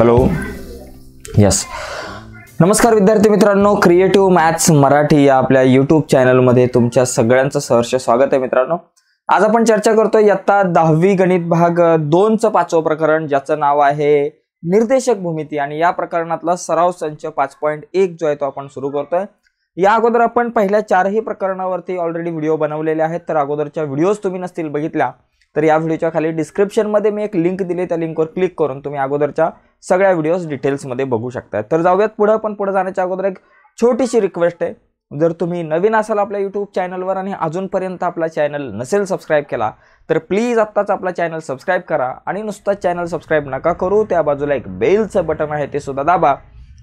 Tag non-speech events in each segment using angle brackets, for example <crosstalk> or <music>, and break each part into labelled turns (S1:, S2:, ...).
S1: Hello yes नमस्कार विद्यार्थी मित्रांनो क्रिएटिव्ह मॅथ्स मराठी या आपल्या यूट्यूब चॅनलमध्ये तुमच्या सगळ्यांचं सहर्ष स्वागत आहे मित्रांनो आज आपण चर्चा करतोय इयत्ता दहावी गणित भाग दोनचं पाचवं प्रकरण ज्याचं नाव आहे निर्देशक भूमिती आणि या प्रकरणातला सराव संच पाच पॉईंट एक जो आहे तो आपण सुरू करतोय या अगोदर आपण पहिल्या चारही प्रकरणावरती ऑलरेडी व्हिडिओ बनवलेले आहेत तर अगोदरच्या व्हिडिओज तुम्ही नसतील बघितल्या तर या व्हिडिओच्या खाली डिस्क्रिप्शनमध्ये मी एक लिंक दिली त्या लिंकवर क्लिक करून तुम्ही अगोदरच्या सगळ्या व्हिडिओज डिटेल्समध्ये बघू शकता तर जाऊयात पुढं पण पुढं जाण्याच्या अगोदर एक छोटीशी रिक्वेस्ट आहे जर तुम्ही नवीन असाल आपल्या यूट्यूब चॅनलवर आणि अजूनपर्यंत आपला चॅनल नसेल सबस्क्राईब केला तर प्लीज आत्ताच आपला चॅनल सबस्क्राईब करा आणि नुसताच चॅनल सबस्क्राईब नका करू त्या बाजूला एक बेलचं बटन आहे ते सुद्धा दाबा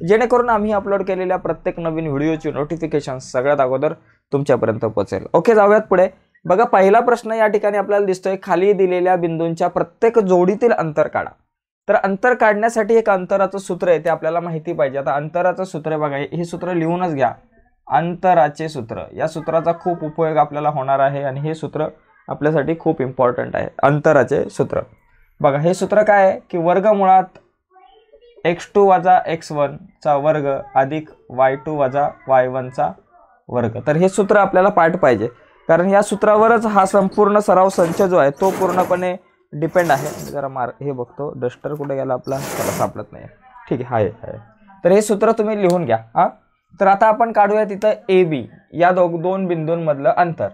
S1: जेणेकरून आम्ही अपलोड केलेल्या प्रत्येक नवीन व्हिडिओची नोटिफिकेशन सगळ्यात अगोदर तुमच्यापर्यंत पोहोचेल ओके जाऊयात पुढे बघा पहिला प्रश्न या ठिकाणी आपल्याला दिसतोय खाली दिलेल्या बिंदूंच्या प्रत्येक जोडीतील अंतर काढा तर अंतर काढण्यासाठी एक अंतराचं सूत्र आहे ते आपल्याला माहिती पाहिजे आता अंतराचं सूत्र बघा हे सूत्र लिहूनच घ्या अंतराचे सूत्र या सूत्राचा खूप उपयोग आपल्याला होणार आहे आणि हे सूत्र आपल्यासाठी खूप इम्पॉर्टंट आहे अंतराचे सूत्र बघा हे सूत्र काय आहे की मुळात एक्स टू वाजा एक्स वनचा वर्ग अधिक वाय टू वाजा वाय वनचा वर्ग तर हे सूत्र आपल्याला पाठ पाहिजे कारण या सूत्रावरच हा संपूर्ण सराव संच जो आहे तो पूर्णपणे डिपेंड आहे जरा मार हे बघतो डस्टर कुठे गेला आपला त्याला सापडत नाही ठीक आहे हाय आहे तर हे सूत्र तुम्ही लिहून घ्या हां तर आता आपण काढूया तिथं ए बी या दो दोन बिंदूंमधलं अंतर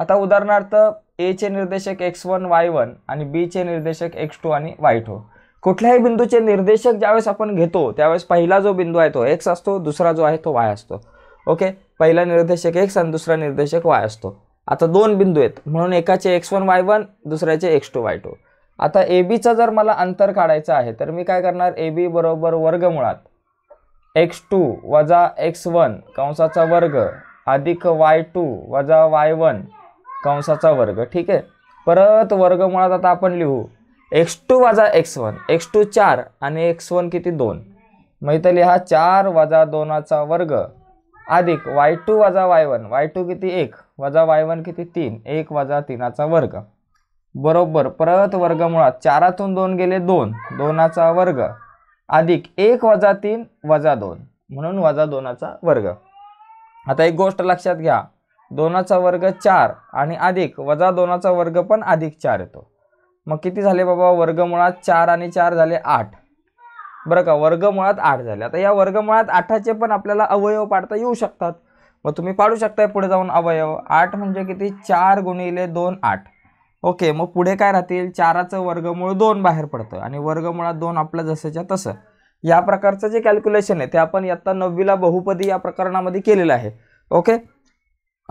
S1: आता उदाहरणार्थ एचे निर्देशक एक्स वन वाय वन आणि चे निर्देशक एक्स टू आणि वाय टू कुठल्याही बिंदूचे निर्देशक ज्यावेळेस आपण घेतो त्यावेळेस पहिला जो बिंदू आहे तो एक्स असतो दुसरा जो आहे तो वाय असतो ओके पहिला निर्देशक एक्स आणि दुसरा निर्देशक वाय असतो आता दोन बिंदू आहेत म्हणून एकाचे एक्स वन वाय वन दुसऱ्याचे एक्स टू वाय टू आता ए बीचं जर मला अंतर काढायचं आहे तर मी काय करणार ए बी बरोबर वर्ग मुळात एक्स टू वजा एक्स वन कंसाचा वर्ग अधिक वाय टू वजा वाय वन कंसाचा वर्ग ठीक आहे परत वर्ग मुळात आता आपण लिहू एक्स टू वजा एक्स वन एक्स टू चार आणि एक्स वन किती दोन मग इथं लिहा चार वजा दोनाचा वर्ग अधिक वाय टू वजा वाय वन वाय टू किती एक वजा वाय वन किती तीन एक वजा तीनाचा वर्ग बरोबर परत वर्गमुळात चारातून दोन गेले दोन दोनाचा वर्ग अधिक एक वजा तीन वजा दोन म्हणून वजा दोनाचा वर्ग आता एक गोष्ट लक्षात घ्या दोनाचा वर्ग चार आणि अधिक वजा दोनाचा वर्ग पण अधिक चार येतो मग किती झाले बाबा वर्गमुळात चार आणि चार झाले आठ बरं का वर्गमुळात आठ झाले आता या वर्गमुळात आठाचे पण आपल्याला अवयव पाडता येऊ शकतात मग तुम्ही पाडू शकताय पुढे जाऊन अवयव आठ म्हणजे किती चार गुणिले दोन आठ ओके मग पुढे काय राहतील चाराचं वर्गमूळ दोन बाहेर पडतं आणि वर्गमुळात दोन आपलं जसंच्या तसं या प्रकारचं जे कॅल्क्युलेशन आहे ते आपण इयत्ता नववीला बहुपदी या प्रकरणामध्ये केलेलं आहे ओके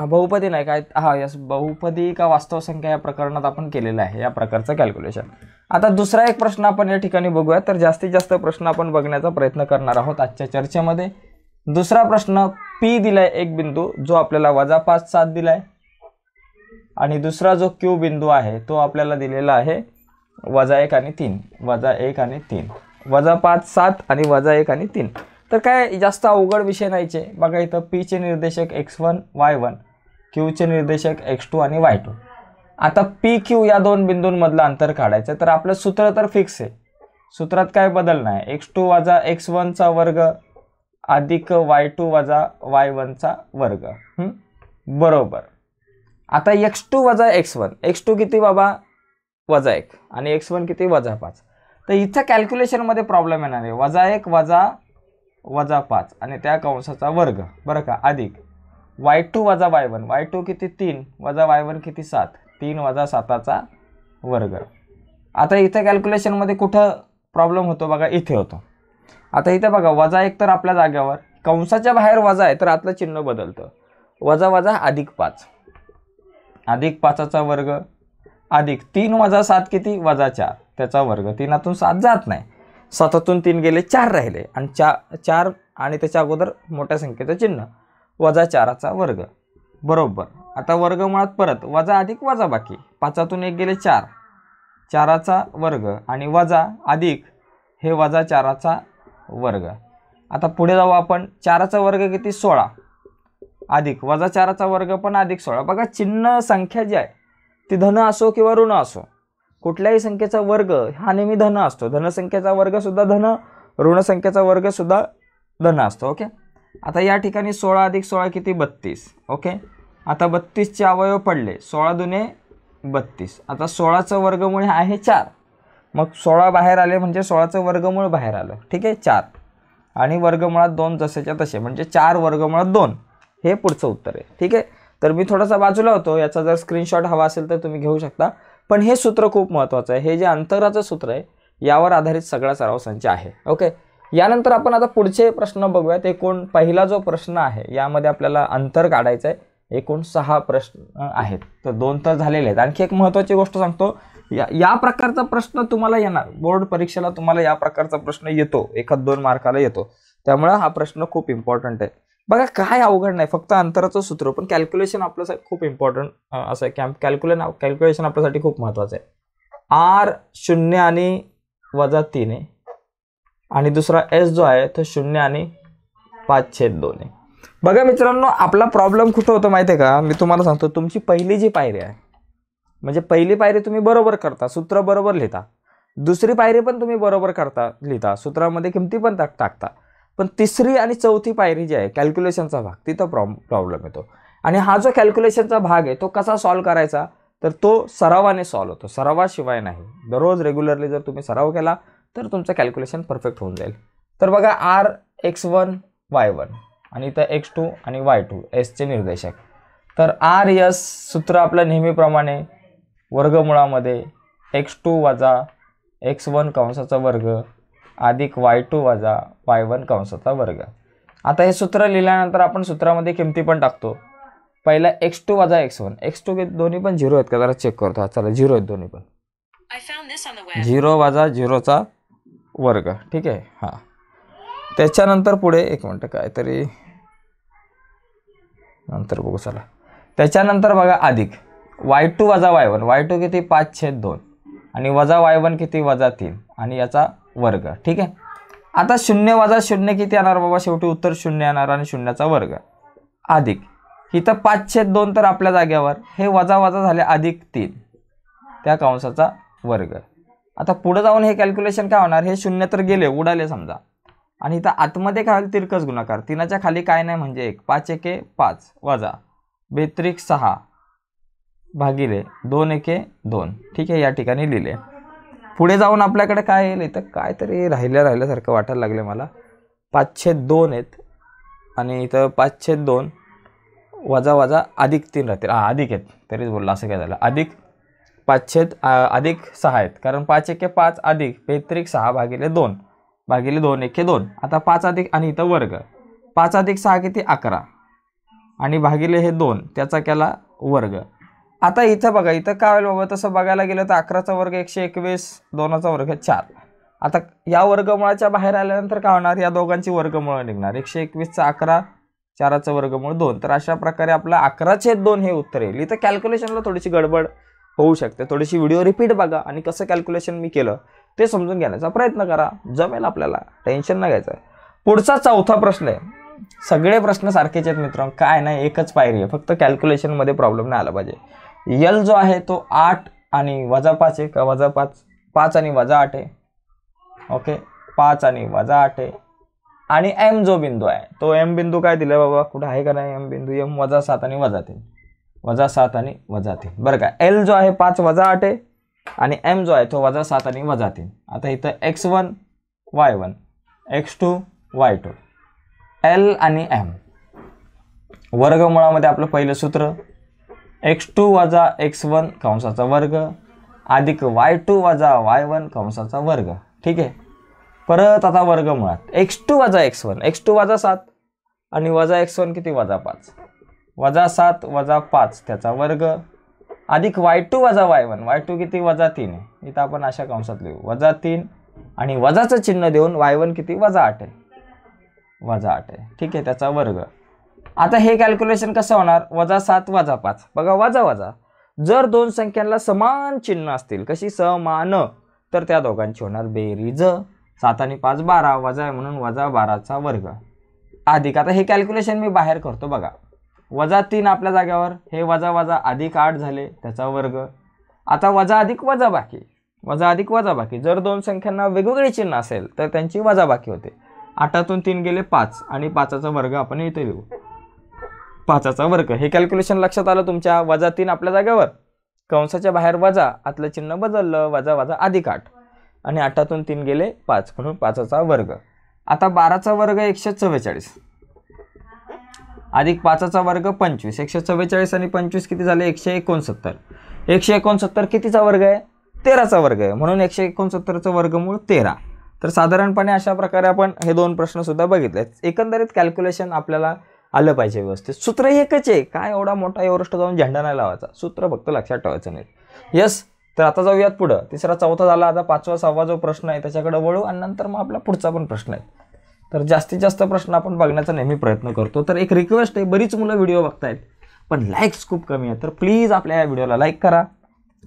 S1: बहुपदी नाही काय हा यस बहुपदी का वास्तव संख्या या प्रकरणात आपण केलेलं आहे या प्रकारचं कॅल्क्युलेशन आता दुसरा एक प्रश्न आपण या ठिकाणी बघूया तर जास्तीत जास्त प्रश्न आपण बघण्याचा प्रयत्न करणार आहोत आजच्या चर्चेमध्ये दुसरा प्रश्न पी दिलाय एक बिंदू जो आपल्याला वजा पाच सात दिलाय आणि दुसरा जो क्यू बिंदू आहे तो आपल्याला दिलेला आहे वजा एक आणि तीन वजा एक आणि तीन वजा पाच सात आणि वजा एक आणि तीन तर काय जास्त अवघड विषय नाहीचे बघा इथं पीचे निर्देशक एक्स वन वाय वन क्यूचे निर्देशक एक्स टू आणि वाय टू आता पी क्यू या दोन बिंदूंमधलं अंतर काढायचं तर आपलं सूत्र तर फिक्स आहे सूत्रात काय बदल नाही एक्स टू वाजा एक्स वनचा वर्ग अधिक वाय टू वाजा वाय वनचा वर्ग बरोबर आता एक्स टू वजा एक्स वन एक्स टू किती बाबा वजा एक आणि एक्स वन किती वजा पाच तर इथं कॅल्क्युलेशनमध्ये प्रॉब्लेम येणार आहे वजा एक वजा वजा पाच आणि त्या कंसाचा वर्ग बरं का अधिक वाय टू वजा वाय वन वाय टू किती तीन वजा वाय वन किती सात तीन वजा साताचा वर्ग आता इथं कॅल्क्युलेशनमध्ये कुठं प्रॉब्लेम होतो बघा इथे होतो आता इथे बघा वजा एक तर आपल्या जाग्यावर कंसाच्या बाहेर वजा आहे तर आतलं चिन्ह बदलतं वजा वजा अधिक पाच अधिक पाचाचा वर्ग अधिक तीन वजा सात किती वजा चार त्याचा वर्ग तीनातून सात जात नाही सातातून तीन गेले चार राहिले आणि चा चार आणि त्याच्या अगोदर मोठ्या संख्येचं चिन्ह वजा चाराचा वर्ग बरोबर आता वर्गमुळात परत वजा अधिक वजा बाकी पाचातून एक गेले चार चाराचा वर्ग आणि वजा अधिक हे वजा चाराचा वर्ग आता पुढे जाऊ आपण चाराचा वर्ग किती सोळा अधिक वजा चाराचा वर्ग पण अधिक सोळा बघा चिन्ह संख्या जी आहे ती धन असो किंवा ऋण असो कुठल्याही संख्येचा वर्ग हा नेहमी धन असतो धनसंख्येचा वर्गसुद्धा धन ऋणसंख्येचा वर्गसुद्धा धन असतो ओके आता या ठिकाणी सोळा अधिक सोळा किती बत्तीस ओके आता बत्तीसचे अवयव पडले सोळा दुने बत्तीस आता सोळाचं वर्गमूळ आहे चार मग सोळा बाहेर आले म्हणजे सोळाचं वर्गमूळ बाहेर आलं ठीक आहे चार आणि वर्गमुळात दोन जसेच्या तसे म्हणजे चार वर्गमुळात दोन हे पुढचं उत्तर आहे ठीक आहे तर मी थोडासा बाजूला होतो याचा जर स्क्रीनशॉट हवा असेल तर तुम्ही घेऊ शकता पण हे सूत्र खूप महत्त्वाचं आहे हे जे अंतराचं सूत्र आहे यावर आधारित सगळा सराव संच आहे ओके यानंतर आपण आता पुढचे प्रश्न बघूयात एकूण पहिला जो प्रश्न आहे यामध्ये आपल्याला अंतर काढायचं आहे एकूण सहा प्रश्न आहेत तर दोन तर झालेले आहेत आणखी एक महत्वाची गोष्ट सांगतो या या प्रकारचा प्रश्न तुम्हाला येणार बोर्ड परीक्षेला तुम्हाला या प्रकारचा प्रश्न येतो एखाद दोन मार्काला येतो त्यामुळे हा प्रश्न खूप इम्पॉर्टंट आहे बघा काय अवघड नाही फक्त अंतराचं सूत्र पण कॅल्क्युलेशन आपल्यासाठी खूप इम्पॉर्टंट असं आहे कॅम्प कॅल्क्युलेन कॅल्क्युलेशन आपल्यासाठी खूप महत्त्वाचं आहे आर शून्य आणि वजा तीन आहे आणि दुसरा एस जो आहे तो शून्य आणि पाच छेद दोन आहे बघा मित्रांनो आपला प्रॉब्लेम कुठं होतो माहिती आहे का मी तुम्हाला सांगतो तुमची पहिली जी पायरी आहे म्हणजे पहिली पायरी तुम्ही बरोबर करता सूत्र बरोबर लिहिता दुसरी पायरी पण तुम्ही बरोबर करता लिहिता सूत्रामध्ये किमती पण टाकता पण तिसरी आणि चौथी पायरी जी आहे कॅल्क्युलेशनचा भाग तिथं प्रॉब प्रॉब्लेम येतो आणि हा जो कॅल्क्युलेशनचा भाग आहे तो कसा सॉल्व करायचा तर तो सरावाने सॉल्व होतो सरावाशिवाय नाही दररोज रेग्युलरली जर तुम्ही सराव केला तर तुमचं कॅल्क्युलेशन परफेक्ट होऊन जाईल तर बघा R X one Y one आणि इथं एक्स टू आणि वाय टू एसचे निर्देशक तर आर यस सूत्र आपलं नेहमीप्रमाणे वर्गमुळामध्ये एक्स टू वाजा एक्स वन कंसाचा वर्ग अधिक वाय टू वाजा वाय वन कंसाचा वर्ग आता हे सूत्र लिहिल्यानंतर आपण सूत्रामध्ये किमती पण टाकतो पहिला एक्स टू वाजा एक्स वन एक्स टू दोन्ही पण झिरो आहेत का जरा चेक करतो चला झिरो आहेत दोन्ही पण झिरो वाजा झिरोचा वर्ग ठीक आहे हां त्याच्यानंतर पुढे एक मिनटं काहीतरी नंतर बघू चला त्याच्यानंतर बघा अधिक वाय टू वजा वाय वन वाय टू किती पाच छेद दोन आणि वजा वाय किती वजा तीन आणि याचा वर्ग ठीक आहे आता शून्य वजा शून्य किती येणार बाबा शेवटी उत्तर शून्य येणार आणि शून्याचा वर्ग अधिक इथं पाच छेद दोन तर आपल्या जाग्यावर हे वजा वजा झाले अधिक तीन त्या कंसाचा वर्ग आता पुढे जाऊन हे कॅल्क्युलेशन काय होणार हे शून्य तर गेले उडाले समजा आणि इथं आतमध्ये काय होईल तिरकस गुणाकार तिनाच्या खाली काय नाही म्हणजे एक पाच एके पाच वजा बेत्रिक सहा भागिले दोन एके दोन ठीक आहे या ठिकाणी लिहिले पुढे जाऊन आपल्याकडे काय येईल इथं काहीतरी राहिल्या राहिल्यासारखं वाटायला लागले मला पाचशे दोन आहेत आणि इथं पाचशे दोन वजा वजा अधिक तीन राहतील हां अधिक आहेत तरीच बोलला असं काय झालं अधिक पाचशेत अधिक सहा आहेत कारण पाच एके पाच अधिक पैत्रिक सहा भागिले दोन भागिले दोन एके दोन आता पाच अधिक आणि इथं वर्ग पाच अधिक सहा किती अकरा आणि भागिले हे दोन त्याचा केला वर्ग आता इथं बघा इथं काय होईल बाबा तसं बघायला गेलं तर अकराचा वर्ग एकशे एकवीस दोनाचा वर्ग चार आता या वर्गमुळाच्या बाहेर आल्यानंतर काय होणार या दोघांची वर्गमुळं निघणार एकशे एकवीसचा अकरा चाराचं वर्गमूळ दोन तर अशा प्रकारे आपलं अकराचे दोन हे उत्तर येईल इथं कॅल्क्युलेशनला थोडीशी गडबड होऊ शकते थोडीशी व्हिडिओ रिपीट बघा आणि कसं कॅल्क्युलेशन मी केलं ते समजून घेण्याचा प्रयत्न करा जमेल आपल्याला टेन्शन न घ्यायचं पुढचा चौथा प्रश्न आहे सगळे प्रश्न सारखेच आहेत मित्रांनो काय नाही एकच पायरी आहे फक्त कॅल्क्युलेशनमध्ये प्रॉब्लेम नाही आला पाहिजे यल जो आहे तो आठ आणि वजा पाच आहे का वजा पाच पाच आणि वजा आठ आहे ओके पाच आणि वजा आठ आहे आणि एम जो बिंदू आहे तो एम बिंदू काय दिला बाबा कुठं आहे का नाही एम बिंदू एम वजा सात आणि वजा तीन वजा सात आणि वजा तीन बरं का एल जो आहे पाच वजा आठ आहे आणि एम जो आहे तो वजा सात आणि वजा तीन आता इथं x one Y one x two Y two L आणि एम वर्गमुळामध्ये आपलं पहिलं सूत्र एक्स टू वजा एक्स वन कंसाचा वर्ग अधिक वाय टू वजा वाय वन कंसाचा वर्ग ठीक आहे परत आता वर्गमुळात एक्स टू वजा एक्स वन एक्स टू वजा सात आणि वजा एक्स वन किती वजा पाच वजा सात वजा पाच त्याचा वर्ग अधिक वाय टू वजा वाय वन वाय टू किती वजा तीन आहे इथं आपण अशा कंसात लिहू वजा तीन आणि वजाचं चिन्ह देऊन वाय वन किती वजा आठ आहे वजा आठ आहे ठीक आहे त्याचा वर्ग आता हे कॅल्क्युलेशन कसं होणार वजा सात वजा पाच बघा वजा वजा जर दोन संख्यांना समान चिन्ह असतील कशी समान तर त्या दोघांची होणार बेरीज सात आणि पाच बारा वजा म्हणून वजा बाराचा वर्ग अधिक आता हे कॅल्क्युलेशन मी बाहेर करतो बघा वजा तीन आपल्या जाग्यावर हे वजा वजा अधिक आठ झाले त्याचा वर्ग आता वजा अधिक वजा बाकी वजा अधिक वजा बाकी जर दोन संख्यांना वेगवेगळी चिन्ह असेल तर त्यांची वजा बाकी होते आठातून तीन गेले पाच आणि पाचाचा वर्ग आपण इथे लिहू पाचाचा वर्ग हे कॅल्क्युलेशन लक्षात आलं तुमच्या वजा तीन आपल्या जागेवर कंसाच्या बाहेर वजा आतलं चिन्ह बदललं वजा वजा अधिक आठ आणि आठातून तीन गेले पाच म्हणून पाचाचा वर्ग आता बाराचा वर्ग एकशे चव्वेचाळीस अधिक पाचचा वर्ग पंचवीस एकशे चव्वेचाळीस आणि पंचवीस किती झाले एकशे एकोणसत्तर एकशे एकोणसत्तर कितीचा वर्ग आहे तेराचा वर्ग आहे म्हणून एकशे वर्ग वर्गमूळ तेरा तर साधारणपणे अशा प्रकारे आपण हे दोन प्रश्नसुद्धा बघितले एकंदरीत कॅल्क्युलेशन आपल्याला आलं पाहिजे व्यवस्थित सूत्र एकच आहे काय एवढा मोठा एवरेस्ट जाऊन झेंडा नाही लावायचा सूत्र फक्त लक्षात ठेवायचं नाही यस तर आता जाऊयात पुढं तिसरा चौथा झाला आता पाचवा सहावा जो प्रश्न आहे त्याच्याकडे वळू आणि नंतर मग आपला पुढचा पण प्रश्न आहे तर जास्तीत जास्त प्रश्न आपण बघण्याचा नेहमी प्रयत्न करतो तर एक रिक्वेस्ट आहे बरीच मुलं व्हिडिओ बघतायत पण लाईक्स खूप कमी आहेत तर प्लीज आपल्या या व्हिडिओला लाईक करा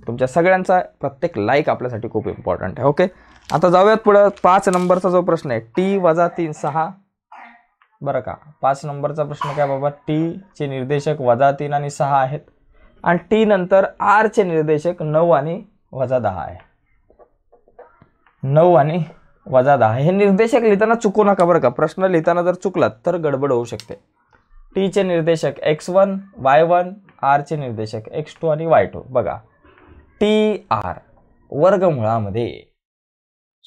S1: तुमच्या सगळ्यांचा प्रत्येक लाईक आपल्यासाठी खूप इम्पॉर्टंट आहे ओके आता जाऊयात पुढं पाच नंबरचा जो प्रश्न आहे टी वजा तीन सहा बरं का पाच नंबरचा प्रश्न काय बाबा टीचे निर्देशक वजा तीन आणि सहा आहेत आणि टी नंतर आरचे निर्देशक नऊ आणि वजा दहा आहे नऊ आणि वजा दहा हे निर्देशक लिहिताना चुकू नका बरं का प्रश्न लिहिताना जर चुकलात तर गडबड होऊ शकते टीचे निर्देशक एक्स वन वाय वन आरचे निर्देशक एक्स टू आणि वाय टू बघा टी आर वर्गमुळामध्ये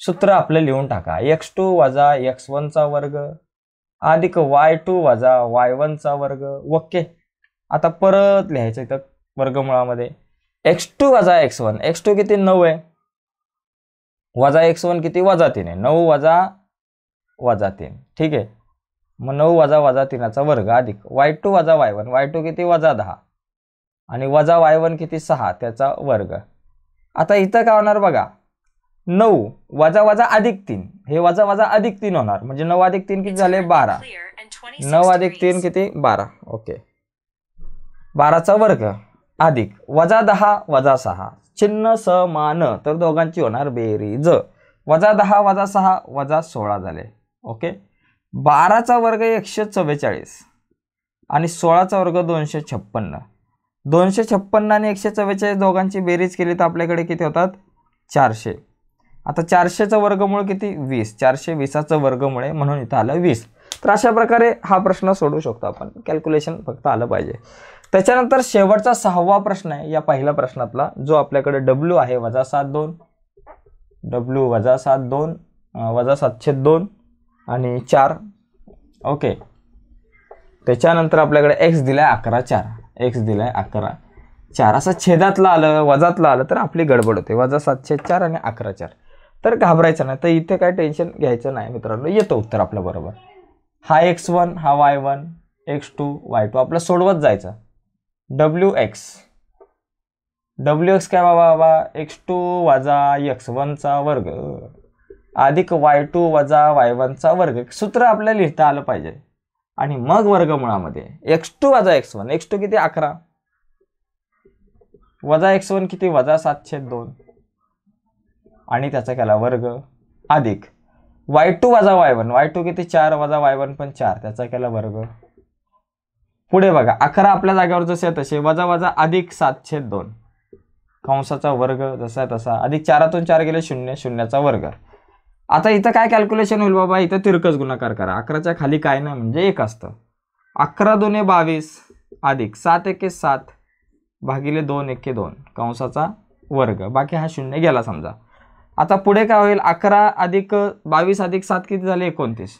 S1: सूत्र आपलं लिहून टाका एक्स टू वजा एक्स वनचा वर्ग अधिक वाय टू वजा वाय वनचा वर्ग ओके आता परत लिहायचं इथं वर्गमुळामध्ये एक्स टू वजा एक्स वन एक्स टू किती नऊ आहे वजा एक्स वन किती वजा तीन आहे नऊ वजा वजा तीन ठीक आहे मग नऊ वजा वजा तीनाचा वर्ग अधिक वाय टू वजा वाय वन वाय टू किती वजा दहा आणि वजा वाय वन किती सहा त्याचा वर्ग आता इथं काय होणार बघा नऊ वजा वजा अधिक तीन हे वजा वजा अधिक तीन होणार म्हणजे नऊ अधिक तीन किती झाले बारा नऊ अधिक तीन किती बारा ओके बाराचा वर्ग अधिक वजा दहा वजा सहा चिन्ह मान तर दोघांची होणार बेरीज वजा दहा वजा सहा वजा सोळा झाले ओके बाराचा वर्ग एकशे चव्वेचाळीस आणि सोळाचा वर्ग दोनशे छप्पन्न दोनशे छप्पन्न आणि एकशे चव्वेचाळीस दोघांची बेरीज केली तर आपल्याकडे किती होतात चारशे आता चारशेचं वर्गमुळे किती वीस चारशे वीसाचं वर्गमुळे म्हणून इथं आलं वीस तर अशा प्रकारे हा प्रश्न सोडू शकतो आपण कॅल्क्युलेशन फक्त आलं पाहिजे त्याच्यानंतर शेवटचा सहावा प्रश्न आहे या पहिल्या प्रश्नातला जो आपल्याकडे डब्ल्यू आहे वजा सात दोन डब्ल्यू वजा सात दोन वजा सातशे दोन आणि चार ओके त्याच्यानंतर आपल्याकडे एक्स दिला आहे अकरा चार एक्स दिला आहे अकरा चार असं छेदातलं आलं वजातला आलं तर आपली गडबड होते वजा सातशे चार आणि अकरा चार तर घाबरायचं नाही तर इथे काय टेन्शन घ्यायचं नाही मित्रांनो येतं उत्तर आपल्याबरोबर हा एक्स वन हा y one x two Y two आपलं सोडवत जायचं डब्ल्यू एक्स डब्ल्यू एक्स काय बाबा बाबा एक्स टू वजा एक्स वनचा वर्ग अधिक वाय टू वजा वाय वनचा वर्ग सूत्र आपल्याला लिहिता आलं पाहिजे आणि मग वर्ग मुळामध्ये एक्स टू वजा एक्स वन एक्स टू किती अकरा वजा एक्स वन किती वजा सातशे दोन आणि त्याचा केला वर्ग अधिक वाय टू वजा वाय वन वाय टू किती चार वजा वाय वन पण चार त्याचा केला वर्ग पुढे बघा अकरा आपल्या जागेवर जसे तसे वजा वजा अधिक सातशे दोन कंसाचा वर्ग जसा तसा अधिक चारातून चार गेले शून्य शून्याचा वर्ग आता इथं काय कॅल्क्युलेशन होईल बाबा इथं तिरकस गुणाकार करा अकराच्या खाली काय नाही म्हणजे एक असतं अकरा दोन बावीस अधिक सात एके सात भागिले दोन एके दोन कंसाचा वर्ग बाकी हा शून्य गेला समजा आता पुढे काय होईल अकरा अधिक बावीस अधिक सात किती झाले एकोणतीस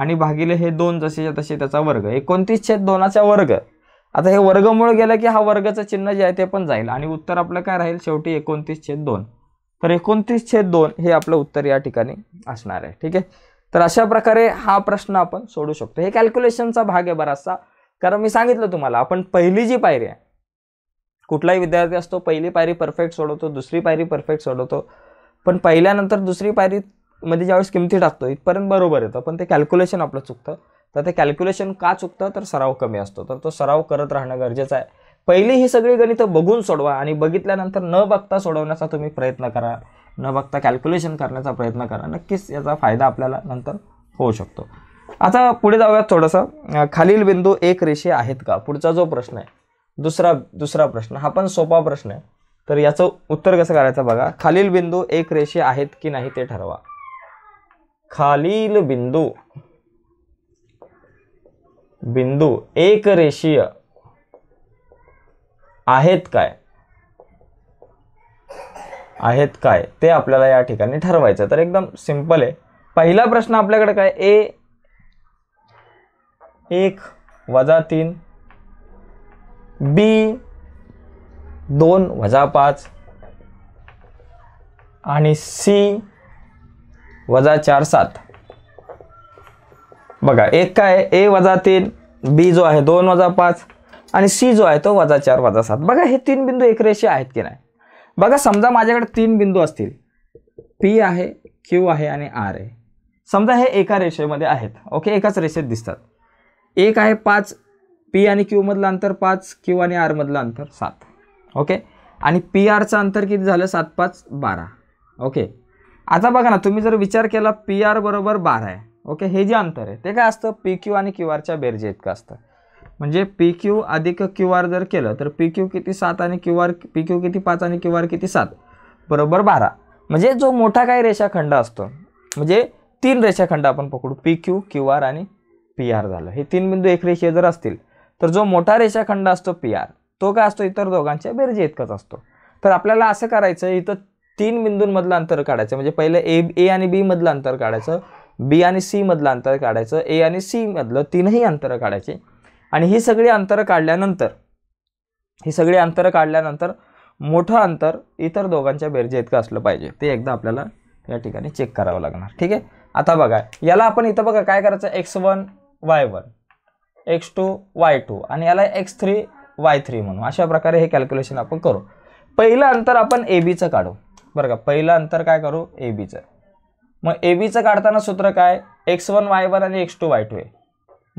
S1: आणि भागिले हे दोन जसेच्या तसे त्याचा वर्ग एकोणतीस छेद दोनाचा वर्ग आता हे वर्गमूळ गेलं की हा वर्गाचं चिन्ह जे आहे ते पण जाईल आणि उत्तर आपलं काय राहील शेवटी एकोणतीस छेद दोन तर एकोणतीस छेद दोन हे आपलं उत्तर या ठिकाणी असणार आहे ठीक आहे तर अशा प्रकारे हा प्रश्न आपण सोडू शकतो हे कॅल्क्युलेशनचा भाग आहे बराचसा कारण मी सांगितलं तुम्हाला आपण पहिली जी पायरी आहे कुठलाही विद्यार्थी असतो पहिली पायरी परफेक्ट सोडवतो दुसरी पायरी परफेक्ट सोडवतो पण पहिल्यानंतर दुसरी पायरी मध्ये ज्यावेळेस किमती टाकतो इथपर्यंत बरोबर येतं पण ते कॅल्क्युलेशन आपलं चुकतं तर ते कॅल्क्युलेशन का चुकतं तर सराव कमी असतो तर तो सराव करत राहणं गरजेचं आहे पहिली ही सगळी गणितं बघून सोडवा आणि बघितल्यानंतर न बघता सोडवण्याचा तुम्ही प्रयत्न करा न बघता कॅल्क्युलेशन करण्याचा प्रयत्न करा नक्कीच याचा फायदा आपल्याला नंतर होऊ शकतो आता पुढे जाऊयात थोडंसं खालील बिंदू एक रेषे आहेत का पुढचा जो प्रश्न आहे दुसरा दुसरा प्रश्न हा पण सोपा प्रश्न आहे तर याचं उत्तर कसं करायचं बघा खालील बिंदू एक रेषे आहेत की नाही ते ठरवा खालील बिंदू बिंदू एक रेषीय आहेत काय आहेत काय ते आपल्याला या ठिकाणी ठरवायचं तर एकदम सिंपल आहे पहिला प्रश्न आपल्याकडे काय ए एक वजा तीन बी दोन वजा पाच आणि सी वजा चार सात बघा एक काय ए वजा तीन बी जो आहे दोन वजा पाच आणि सी जो आहे तो वजा चार वजा सात बघा हे तीन बिंदू एक रेषे आहेत की नाही बघा समजा माझ्याकडे तीन बिंदू असतील पी आहे क्यू आहे आणि आर आहे समजा हे एका रेषेमध्ये आहेत ओके एकाच रेषेत दिसतात एक आहे पाच पी आणि क्यूमधलं अंतर पाच क्यू आणि आरमधलं अंतर सात ओके आणि पी आरचं अंतर किती झालं सात पाच बारा ओके आता बघा ना तुम्ही जर विचार केला पी आर बरोबर बारा आहे ओके हे जे अंतर आहे ते काय असतं पी क्यू आणि क्यू आरच्या बेरजे इतकं असतं म्हणजे पी क्यू अधिक क्यू आर जर केलं तर पी क्यू किती सात आणि क्यू आर पी क्यू किती पाच आणि क्यू आर किती सात बरोबर बारा म्हणजे जो मोठा काही रेषाखंड असतो म्हणजे तीन रेषाखंड आपण पकडू पी क्यू क्यू आर आणि पी आर झालं हे तीन बिंदू एक रेषे जर असतील तर जो मोठा रेषाखंड असतो पी आर तो काय असतो इतर दोघांच्या बेरजे इतकाच असतो तर आपल्याला असं करायचं इथं तीन बिंदूंमधलं अंतर काढायचं म्हणजे पहिलं ए ए आणि बीमधलं अंतर काढायचं बी आणि सीमधलं अंतर काढायचं ए आणि सीमधलं तीनही अंतर काढायचे आणि ही सगळी अंतरं काढल्यानंतर ही सगळी अंतरं काढल्यानंतर मोठं अंतर इतर दोघांच्या बेरजे इतकं असलं पाहिजे ते एकदा आपल्याला या ठिकाणी चेक करावं लागणार ठीक आहे आता बघा याला आपण इथं बघा काय करायचं x one Y one x two Y two आणि याला एक्स थ्री वाय थ्री म्हणून अशा प्रकारे हे कॅल्क्युलेशन आपण करू पहिलं अंतर आपण ए बीचं काढू बरं का पहिलं अंतर काय करू ए बीचं मग ए बीचं काढताना सूत्र काय एक्स वन वाय वन आणि एक्स टू वाय टू आहे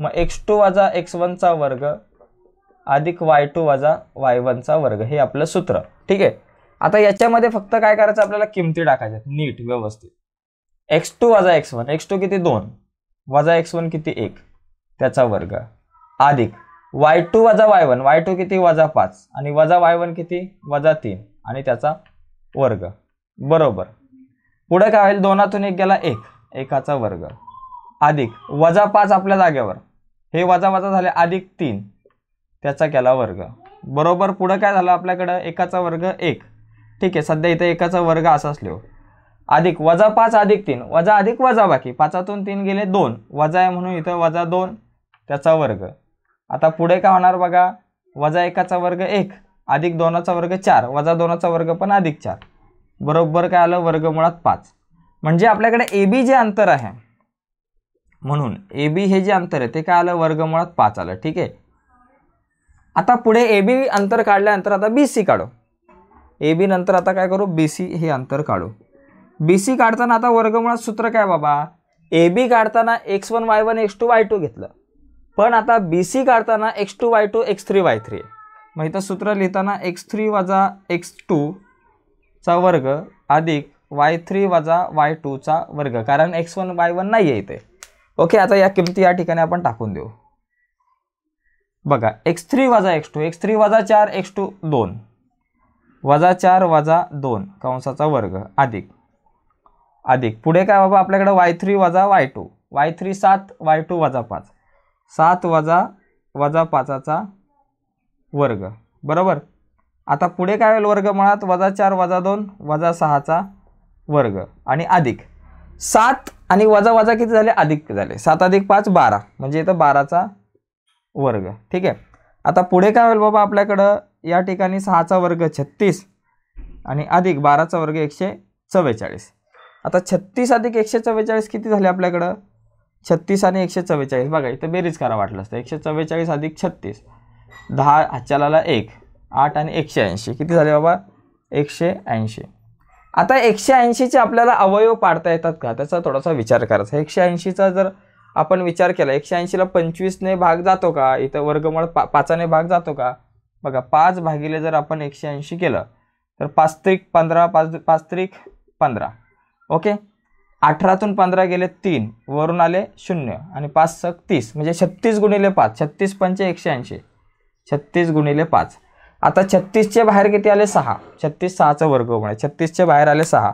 S1: मग एक्स टू वाजा एक्स वनचा वर्ग अधिक वाय टू वाजा वाय वनचा वर्ग हे आपलं सूत्र ठीक आहे आता याच्यामध्ये फक्त काय करायचं आपल्याला किमती टाकायच्या नीट व्यवस्थित एक्स टू वाजा एक्स वन एक्स टू किती दोन वजा एक्स वन किती एक त्याचा वर्ग अधिक वाय टू वजा वाय वन वाय टू किती वजा पाच आणि वजा वाय वन किती वजा तीन आणि त्याचा वर्ग बरोबर पुढं काय होईल दोनातून एक गेला एक एकाचा वर्ग अधिक वजा पाच आपल्या जागेवर हे वजा वजा झाले अधिक तीन त्याचा केला वर्ग बरोबर पुढं काय झालं आपल्याकडं एकाचा वर्ग एक ठीक आहे सध्या इथे एकाचा वर्ग असाच लिहू हो. अधिक वजा पाच अधिक तीन वजा अधिक वजा बाकी पाचातून तीन गेले दोन वजा आहे म्हणून इथं वजा दोन त्याचा वर्ग आता पुढे काय होणार बघा वजा एकाचा वर्ग एक अधिक दोनाचा वर्ग चार वजा दोनाचा वर्ग पण अधिक चार बरोबर काय आलं वर्गमुळात पाच म्हणजे आपल्याकडे ए बी जे अंतर आहे म्हणून ए बी हे जे अंतर आहे ते काय आलं वर्गमुळात पाच आलं ठीक आहे आता पुढे ए बी अंतर काढल्यानंतर आता बी सी काढू ए बी नंतर आता काय करू बी सी हे अंतर काढू बी सी काढताना आता वर्गमुळात सूत्र काय बाबा ए बी काढताना x one Y one x two Y two घेतलं पण आता बी सी काढताना x two Y two x three y three मग इथं सूत्र लिहिताना एक्स थ्री वजा एक्स टू चा वर्ग अधिक वाय थ्री वजा वाय टूचा वर्ग कारण एक्स वन वाय वन नाही आहे इथे ओके आता या किमती या ठिकाणी आपण टाकून देऊ बघा एक्स थ्री वजा एक्स टू एक्स थ्री वजा चार एक्स टू दोन वजा चार वजा दोन कंसाचा वर्ग अधिक अधिक पुढे काय बाबा आपल्याकडं वाय थ्री वजा वाय टू वाय थ्री सात वाय टू वजा पाच सात वजा वजा पाचाचा वर्ग बरोबर आता पुढे काय होईल वर्ग मुळात वजा चार वजा दोन वजा सहाचा वर्ग आणि अधिक सात आणि वजा वजा किती झाले अधिक झाले सात अधिक पाच बारा म्हणजे इथं बाराचा वर्ग ठीक आहे आता पुढे काय होईल बाबा आपल्याकडं या ठिकाणी सहाचा वर्ग छत्तीस आणि अधिक बाराचा वर्ग एकशे चव्वेचाळीस आता छत्तीस अधिक एकशे चव्वेचाळीस किती झाले आपल्याकडं छत्तीस आणि एकशे चव्वेचाळीस बघा इथं बेरीज करा वाटलं असतं एकशे चव्वेचाळीस अधिक छत्तीस दहा हच्चाला एक आठ आणि एकशे ऐंशी किती झाले बाबा एकशे ऐंशी आता एकशे ऐंशीचे आपल्याला अवयव पाडता येतात का त्याचा थोडासा विचार करायचा एकशे ऐंशीचा जर आपण विचार केला एकशे ऐंशीला पंचवीसने भाग जातो का इथं वर्गमळ पा पाचाने भाग जातो का बघा पाच भागिले जर आपण एकशे ऐंशी केलं तर पाच त्रिक पंधरा पाच पाच त्रिक पंधरा ओके अठरातून पंधरा गेले तीन वरून आले शून्य आणि पाच सक तीस म्हणजे छत्तीस गुणिले पाच छत्तीस पंचे एकशे ऐंशी छत्तीस गुणिले पाच आता छत्तीसच्या बाहेर किती आले सहा छत्तीस सहाचं वर्गमुळे छत्तीसच्या बाहेर आले सहा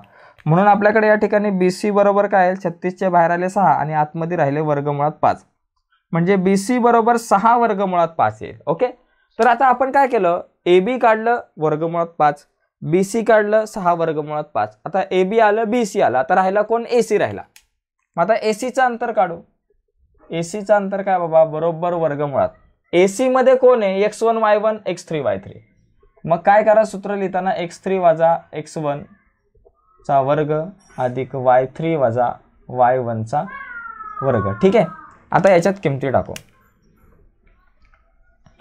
S1: म्हणून आपल्याकडे या ठिकाणी बी सी बरोबर काय आहे छत्तीसच्या बाहेर आले सहा आणि आतमध्ये राहिले वर्गमुळात पाच म्हणजे बी सी बरोबर सहा वर्गमुळात पाच येईल ओके तर आता आपण काय केलं ए बी काढलं वर्गमुळात पाच बी सी काढलं सहा वर्गमुळात पाच आता ए बी आलं बी सी आलं आता राहिला कोण ए सी राहिला आता ए सीचं अंतर काढू ए सीचं अंतर काय बाबा बरोबर वर्गमुळात ए सीमध्ये कोण आहे x one Y one x three y three मग काय करा सूत्र लिहिताना एक्स थ्री वाजा एक्स वन चा वर्ग अधिक वाय थ्री वजा वाय वनचा वर्ग ठीक आहे आता याच्यात किमती टाकू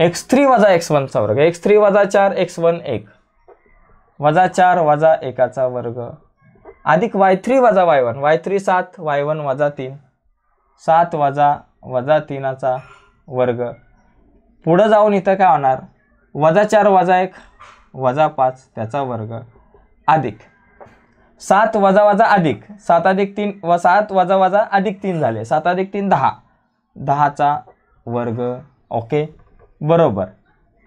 S1: एक्स थ्री वजा एक्स वनचा वर्ग एक्स थ्री वजा चार एक्स वन एक वजा चार वजा एकाचा वर्ग अधिक वाय थ्री वजा वाय वन वाय थ्री सात वाय वन वजा तीन सात वजा वजा तीनाचा वर्ग पुढं जाऊन इथं काय होणार वजा चार वजा एक वजा पाच त्याचा वर्ग अधिक सात वजा वजा अधिक सात अधिक तीन व सात वजा वजा अधिक तीन झाले सात अधिक तीन दहा दहाचा वर्ग ओके बरोबर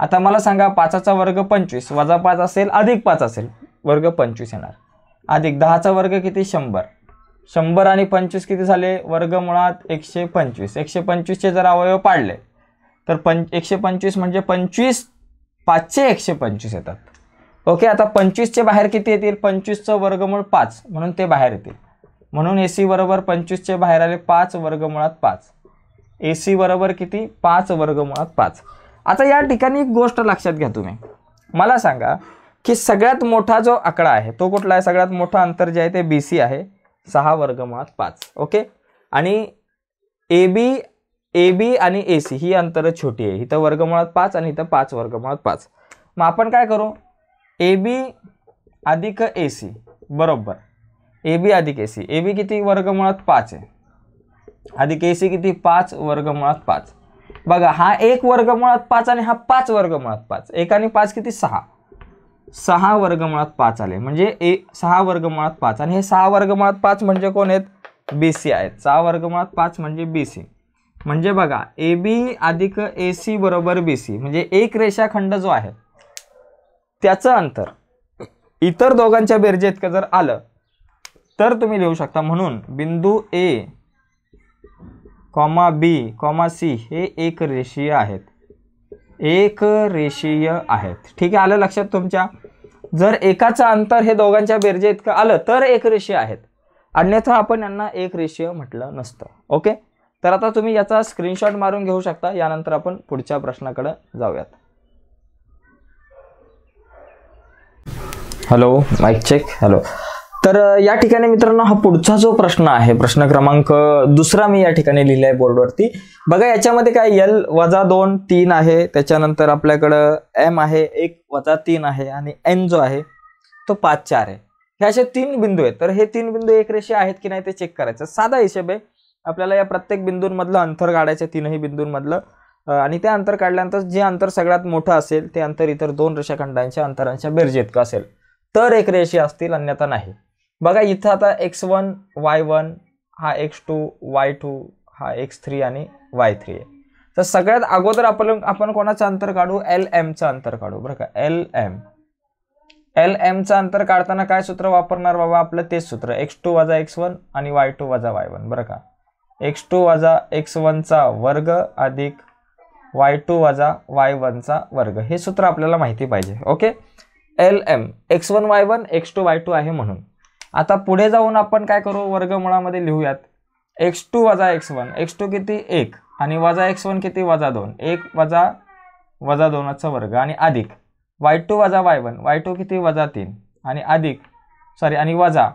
S1: आता मला सांगा पाचाचा वर्ग पंचवीस वजा पाच असेल अधिक पाच असेल वर्ग पंचवीस येणार अधिक दहाचा वर्ग किती शंभर शंभर आणि पंचवीस किती झाले वर्ग मुळात एकशे पंचवीस एकशे पंचवीसचे जर अवयव पाडले तर पं एकशे पंचवीस म्हणजे पंचवीस पाचशे एकशे पंचवीस येतात ओके आता पंचवीसचे बाहेर किती येतील पंचवीसचं वर्गमूळ पाच म्हणून ते बाहेर येतील म्हणून ए सी बरोबर पंचवीसचे बाहेर आले पाच वर्गमुळात पाच ए सी बरोबर किती पाच वर्गमुळात पाच आता या ठिकाणी एक गोष्ट लक्षात घ्या तुम्ही मला सांगा की सगळ्यात मोठा जो आकडा आहे तो कुठला आहे सगळ्यात मोठं अंतर जे आहे ते बी सी आहे सहा वर्गमुळात पाच ओके आणि ए बी ए बी आणि ए सी ही अंतर छोटी आहे इथं वर्गमुळात पाच आणि इथं पाच वर्गमुळात पाच मग आपण काय करू ए बी अधिक ए सी बरोबर ए बी अधिक ए सी ए बी किती वर्गमुळात पाच आहे अधिक ए सी किती पाच वर्गमुळात पाच बघा हा एक वर्गमुळात पाच आणि हा पाच वर्गमुळात पाच एक आणि पाच किती सहा सहा वर्गमुळात पाच आले म्हणजे ए सहा वर्गमुळात पाच आणि हे सहा वर्गमुळात पाच म्हणजे कोण आहेत बी सी आहेत सहा वर्गमुळात पाच म्हणजे बी सी म्हणजे बघा ए बी अधिक ए सी बरोबर बी सी म्हणजे एक रेषाखंड जो आहे त्याचं अंतर इतर दोघांच्या बेरजे इतकं जर आलं तर तुम्ही लिहू शकता म्हणून बिंदू A comma B comma C हे एक रेषीय आहेत एक रेषीय आहेत ठीक आहे आलं लक्षात तुमच्या जर एकाचं अंतर हे दोघांच्या बेरजे इतकं आलं तर एक रेषीय आहेत अन्यथा आपण यांना एक रेषीय म्हटलं नसतं ओके तर आता तुम्ही याचा स्क्रीनशॉट मारून घेऊ शकता यानंतर आपण पुढच्या प्रश्नाकडे जाऊयात हॅलो माईक चेक हॅलो तर या ठिकाणी मित्रांनो हा पुढचा जो प्रश्न आहे प्रश्न क्रमांक दुसरा मी या ठिकाणी लिहिला आहे बोर्डवरती बघा याच्यामध्ये काय एल वजा दोन तीन आहे त्याच्यानंतर आपल्याकडं एम आहे एक वजा तीन आहे आणि एन जो आहे तो पाच चार आहे हे असे तीन बिंदू आहेत तर हे तीन बिंदू एक रेषे आहेत की नाही ते चेक करायचं साधा हिशेब आहे आपल्याला या प्रत्येक बिंदूंमधलं अंतर काढायचं तीनही बिंदूंमधलं आणि ते अंतर काढल्यानंतर जे अंतर सगळ्यात मोठं असेल ते अंतर इतर दोन रेषाखंडांच्या अंतरांच्या बेरजे इतकं असेल तर एक रेषे असतील अन्यथा नाही बघा इथं आता एक्स वन वाय वन हा एक्स टू वाय टू हा एक्स थ्री आणि वाय थ्री आहे तर सगळ्यात अगोदर आपण आपण कोणाचं अंतर काढू एल एमचं अंतर काढू बरं का एल एम एल एमचं अंतर काढताना काय सूत्र वापरणार बाबा आपलं तेच सूत्र एक्स टू वजा एक्स वन आणि वाय टू वजा वाय वन बरं का एक्स टू वजा एक्स वनचा वर्ग अधिक वाय टू वजा वाय वनचा वर्ग हे सूत्र आपल्याला माहिती पाहिजे okay L M x one Y one x two Y two आहे म्हणून आता पुढे जाऊन आपण काय करू वर्गमुळामध्ये लिहूयात एक्स टू वजा एक्स वन एक्स टू किती एक आणि वजा एक्स वन किती वजा दोन एक वजा वजा दोनाचा वर्ग आणि अधिक वाय टू वजा वाय वन वाय टू किती वजा तीन आणि अधिक सॉरी आणि वजा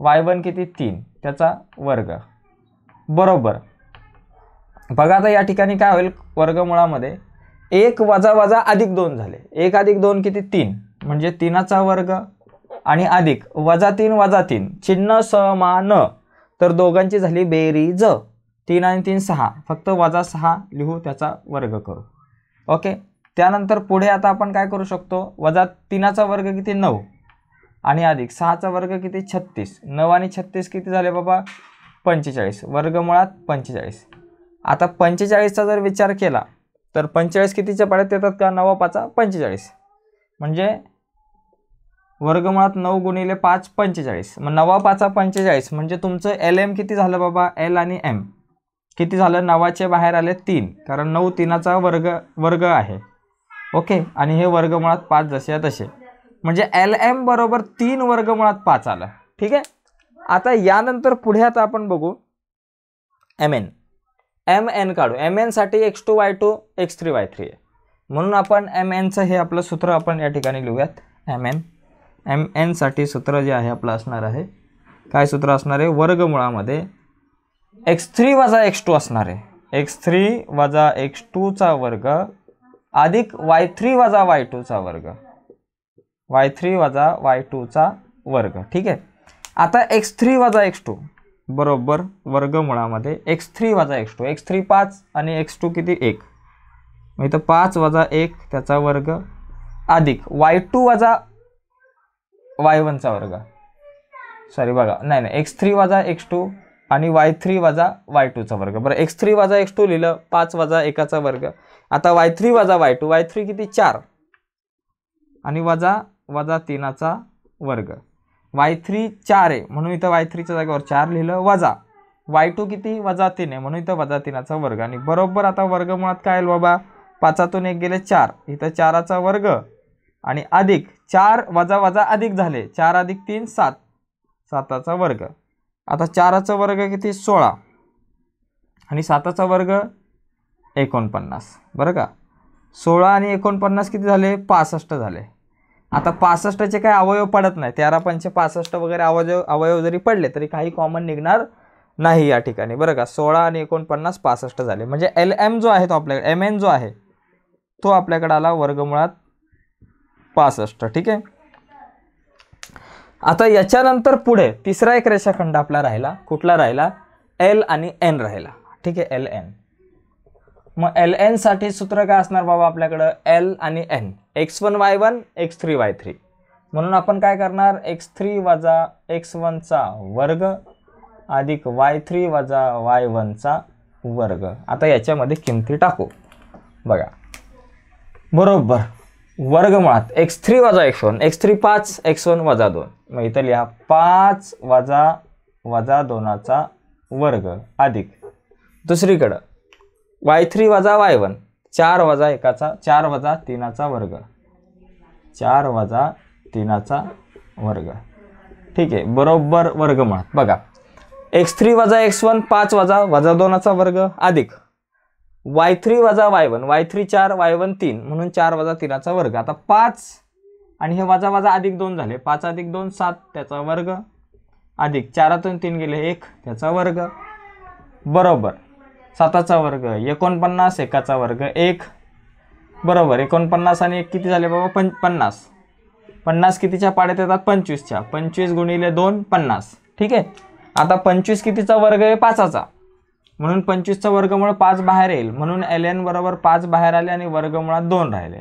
S1: वाय वन किती तीन त्याचा वर्ग बरोबर बघा आता या ठिकाणी काय होईल वर्गमुळामध्ये एक वजा वजा अधिक दोन झाले एक अधिक दोन किती तीन म्हणजे तीनाचा वर्ग आणि अधिक वजा तीन वजा तीन चिन्ह समान तर दोघांची झाली बेरीज तीन आणि तीन सहा फक्त वजा सहा लिहू त्याचा वर्ग करू ओके त्यानंतर पुढे आता आपण काय करू शकतो वजा तीनाचा वर्ग किती नऊ आणि अधिक सहाचा वर्ग किती छत्तीस नऊ आणि छत्तीस किती झाले बाबा पंचेचाळीस वर्गमुळात पंचेचाळीस आता पंचेचाळीसचा जर विचार केला तर पंचेचाळीस कितीच्या पाड्यात येतात का नवा पाचा पंचेचाळीस म्हणजे वर्गमुळात नऊ गुणिले पाच पंचेचाळीस मग नवा पाचा पंचेचाळीस म्हणजे तुमचं एल एम किती झालं बाबा एल आणि एम किती झालं नवाचे बाहेर आले तीन कारण नऊ तीनाचा वर्ग वर्ग आहे ओके आणि हे वर्गमुळात पाच जसे तसे म्हणजे एल एम बरोबर तीन वर्गमुळात पाच आलं ठीक आहे आता यानंतर पुढे आता आपण बघू एम एन एम एन काढू एम एनसाठी x two Y two x three y three आहे म्हणून आपण एम एनचं हे आपलं सूत्र आपण या ठिकाणी लिहूयात एम एन एम एनसाठी सूत्र जे आहे आपलं असणार आहे काय सूत्र असणार आहे वर्गमुळामध्ये एक्स थ्री वजा एक्स टू असणार आहे एक्स थ्री वजा एक्स टूचा वर्ग अधिक वाय थ्री वजा वाय टूचा वर्ग वाय थ्री वजा वाय टूचा वर्ग ठीक आहे आता एक्स थ्री वजा एक्स टू बरोबर वर्गमुळामध्ये एक्स थ्री वजा एक्स टू एक्स थ्री पाच आणि एक्स टू किती एक मग तर पाच वजा एक त्याचा वर्ग अधिक वाय टू वजा वाय वनचा वर्ग सॉरी बघा नाही नाही एक्स थ्री वजा एक्स टू आणि वाय थ्री वजा वाय टूचा वर्ग बरं एक्स थ्री वजा एक्स टू लिहिलं पाच वजा एकाचा वर्ग आता वाय थ्री वजा वाय टू वाय थ्री किती चार आणि वजा वजा तीनाचा वर्ग वाय थ्री चार आहे म्हणून इथं वाय थ्रीच्या जागेवर चार लिहिलं वजा वाय टू किती वजा तीन आहे म्हणून इथं वजा तीनाचा वर्ग आणि बरोबर आता वर्ग मुळात काय येईल बाबा पाचातून एक गेले चार इथं चाराचा वर्ग आणि अधिक चार वजा वजा अधिक झाले चार अधिक तीन सात साताचा वर्ग आता चाराचा वर्ग किती सोळा आणि साताचा वर्ग एकोणपन्नास बरं का सोळा आणि एकोणपन्नास किती झाले पासष्ट झाले आता पासष्टचे काही अवयव पडत नाही तेरा पंचे पासष्ट वगैरे अवयव अवयव जरी पडले तरी काही कॉमन निघणार नाही या ठिकाणी बरं का सोळा आणि एकोणपन्नास पासष्ट झाले म्हणजे एल एम जो आहे तो आपल्याकडे एम एन जो आहे तो आपल्याकडे आला वर्गमुळात पासष्ट ठीक आहे आता याच्यानंतर पुढे तिसरा एक रेषाखंड आपला राहिला कुठला राहिला एल आणि एन राहिला ठीक आहे एल एन मग एल एनसाठी सूत्र काय असणार बाबा आपल्याकडं एल आणि N x one Y one x three y three म्हणून आपण काय करणार एक्स थ्री वजा एक्स वनचा वर्ग अधिक वाय थ्री वजा वाय वनचा वर्ग आता याच्यामध्ये किमती टाकू बघा बरोबर वर्ग मुळात एक्स थ्री वजा एक्स वन एक्स थ्री पाच एक्स वन वजा दोन मग इथं लिहा पाच वजा वजा दोनाचा वर्ग अधिक दुसरीकडं वाय थ्री वजा वाय वन चार वजा एकाचा चार वजा तीनाचा वर्ग चार वजा तीनाचा वर्ग ठीक आहे बरोबर वर्ग म्हणा बघा एक्स थ्री वजा एक्स वन पाच वजा वजा दोनाचा वर्ग अधिक वाय थ्री वजा वाय वन वाय थ्री चार वाय वन तीन म्हणून चार वजा तीनाचा वर्ग आता पाच आणि हे वजा वजा अधिक दोन झाले पाच अधिक दोन सात त्याचा वर्ग अधिक चारातून तीन गेले एक त्याचा वर्ग बरोबर साताचा वर्ग एकोणपन्नास एकाचा वर्ग एक बरोबर एकोणपन्नास आणि एक किती झाले बाबा पं पन्नास पन्नास कितीच्या पाड्यात येतात पंचवीसच्या पंचवीस गुणिले दोन पन्नास ठीक आहे आता पंचवीस कितीचा वर्ग आहे पाचाचा म्हणून पंचवीसचा वर्गमुळं पाच बाहेर येईल म्हणून एल एन बरोबर पाच बाहेर आले आणि वर्गमुळात दोन राहिले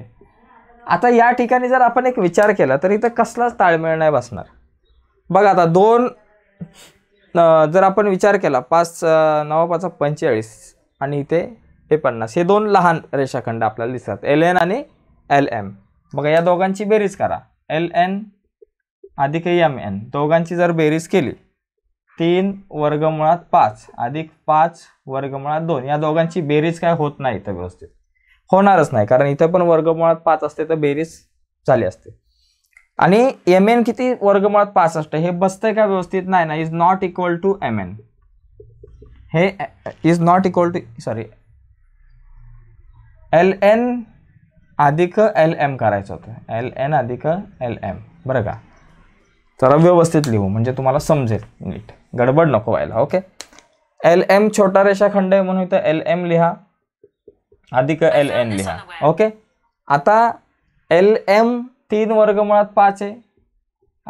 S1: आता या ठिकाणी जर आपण एक विचार केला तर इथं कसलाच ताळमेळ नाही बसणार बघा आता दोन जर आपण विचार केला पाच नवा पाचा पंचेचाळीस आणि इथे हे पन्नास हे दोन लहान रेषाखंड आपल्याला दिसतात एल एन आणि एल एम बघा या दोघांची बेरीज करा एल एन अधिक एम एन दोघांची जर बेरीज केली तीन वर्गमुळात पाच अधिक पाच वर्गमुळात दोन या दोघांची बेरीज काय होत नाही इथं व्यवस्थित होणारच नाही कारण इथं पण वर्गमुळात पाच असते तर बेरीज झाली असते आणि एम एन किती वर्गमुळात पासष्ट हे बसतंय का व्यवस्थित नाही ना is not equal to M N हे is not equal to sorry L N अधिक एल एम करायचं होतं एल एन अधिक एल एम बरं का जरा व्यवस्थित लिहू म्हणजे तुम्हाला समजेल नीट गडबड नको व्हायला ओके एल एम छोटा रेषाखंड आहे म्हणून इथं एल एम लिहा अधिक एल एन लिहा ओके आता एल एम तीन वर्ग मुळात पाच आहे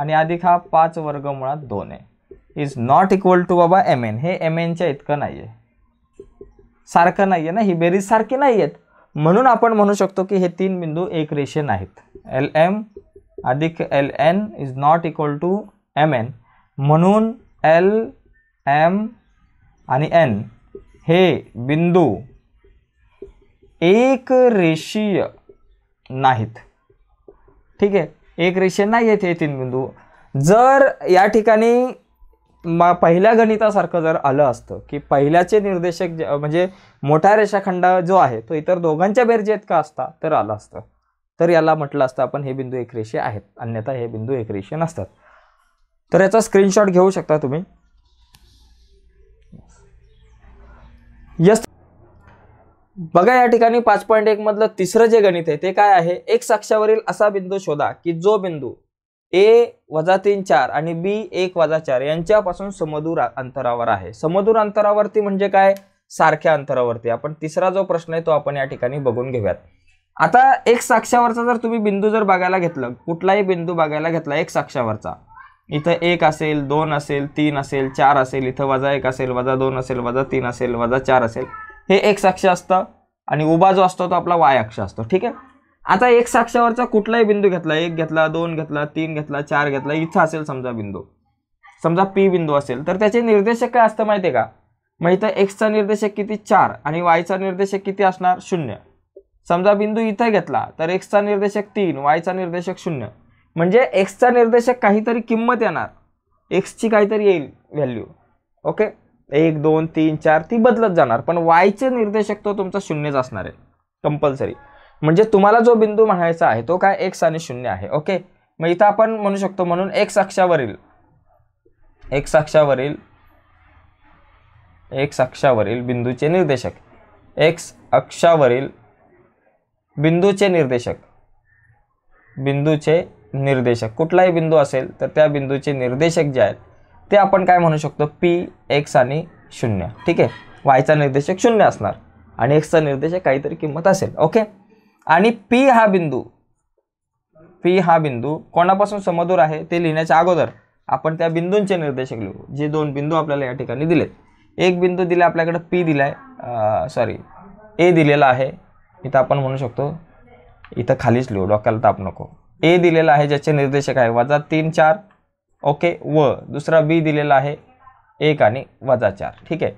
S1: आणि अधिक हा पाच वर्ग मुळात दोन आहे इज नॉट इक्वल टू बाबा एम एन हे एम एनच्या इतकं नाही आहे सारखं नाही आहे ना ही बेरीज सारखी नाही आहेत म्हणून आपण म्हणू शकतो की हे तीन बिंदू एक रेषे नाहीत एल एम अधिक L N is not equal to M N म्हणून एल एम आणि एन हे बिंदू एक रेषीय नाहीत ठीक आहे एक रेषे नाही येत हे तीन बिंदू जर या ठिकाणी पहिल्या गणितासारखं जर आलं असतं की पहिल्याचे निर्देशक म्हणजे मोठा रेषाखंड जो आहे तो इतर दोघांच्या बेरजेत का असता तर आला असतं तर याला म्हटलं असतं आपण हे बिंदू एक रेषे आहेत अन्यथा हे बिंदू एक रेषे नसतात तर याचा स्क्रीनशॉट घेऊ शकता तुम्ही यस बघा या ठिकाणी पाच पॉईंट एक मधलं तिसरं जे गणित आहे ते काय आहे एक अक्षावरील असा बिंदू शोधा की जो बिंदू ए वजा तीन चार आणि बी एक वजा चार यांच्यापासून समदूर अंतरावर आहे समदूर अंतरावरती म्हणजे काय सारख्या अंतरावरती आपण तिसरा जो प्रश्न आहे तो आपण या ठिकाणी बघून घेऊयात आता एक साक्षावरचा जर तुम्ही बिंदू जर बघायला घेतलं कुठलाही बिंदू बघायला घेतला एक साक्षावरचा इथं एक असेल दोन असेल तीन असेल चार असेल इथं वजा एक असेल वजा दोन असेल वजा तीन असेल वजा चार असेल हे एक्स अक्ष असतं आणि उभा जो असतो तो आपला वाय अक्ष असतो ठीक आहे आता एक अक्षावरचा कुठलाही बिंदू घेतला एक घेतला दोन घेतला तीन घेतला चार घेतला इथं असेल समजा बिंदू समजा पी बिंदू असेल तर त्याचे निर्देशक काय असतं माहिती आहे का मग इथं एक्सचा निर्देशक किती चार आणि वायचा निर्देशक किती असणार शून्य समजा बिंदू इथं घेतला तर एक्सचा निर्देशक तीन वायचा निर्देशक शून्य म्हणजे एक्सचा निर्देशक काहीतरी किंमत येणार एक्सची काहीतरी येईल व्हॅल्यू ओके एक दोन तीन चार ती बदलत जाणार पण वायचे निर्देशक तो तुमचा शून्यच असणार आहे कंपल्सरी म्हणजे तुम्हाला जो बिंदू म्हणायचा आहे तो काय एक्स आणि शून्य आहे ओके मग इथं आपण म्हणू शकतो म्हणून एक्स अक्षावरील एक्स अक्षावरील एक्स अक्षावरील बिंदूचे निर्देशक एक्स अक्षावरील बिंदूचे निर्देशक बिंदूचे निर्देशक कुठलाही बिंदू असेल तर त्या बिंदूचे निर्देशक जे आहेत ते आपण काय म्हणू शकतो पी एक्स आणि शून्य ठीक आहे वायचा निर्देशक शून्य असणार आणि एक्सचा निर्देशक काहीतरी किंमत असेल ओके आणि पी हा बिंदू पी हा बिंदू कोणापासून समदूर आहे ते लिहिण्याच्या अगोदर आपण त्या बिंदूंचे निर्देशक लिहू जे दोन बिंदू आपल्याला या ठिकाणी दिलेत एक बिंदू दिला आपल्याकडे पी दिला आहे सॉरी ए दिलेला आहे इथं आपण म्हणू शकतो इथं खालीच लिहू डोक्याला ताप नको ए दिलेला आहे ज्याचे निर्देशक आहे वजा तीन चार ओके व दुसरा बी दिलेला आहे एक आणि वजा चार ठीक आहे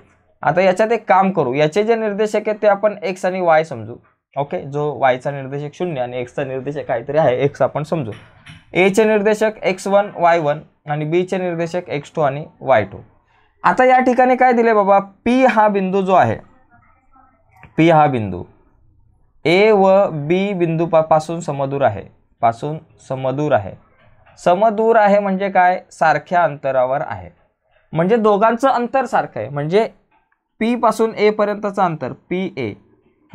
S1: आता याच्यात एक काम करू याचे जे निर्देशक आहेत ते आपण एक्स आणि वाय समजू ओके जो वायचा निर्देशक शून्य आणि एक्सचा निर्देशक काहीतरी आहे एक्स आपण समजू एचे निर्देशक एक्स वन वाय वन आणि बीचे निर्देशक एक्स टू आणि वाय टू आता या ठिकाणी काय दिले बाबा पी हा बिंदू जो आहे पी हा बिंदू ए व बी बिंदू पासून समदूर आहे पासून समदूर आहे समदूर आहे म्हणजे काय सारख्या अंतरावर आहे म्हणजे दोघांचं अंतर सारखं आहे म्हणजे पीपासून पर्यंतचं अंतर पी ए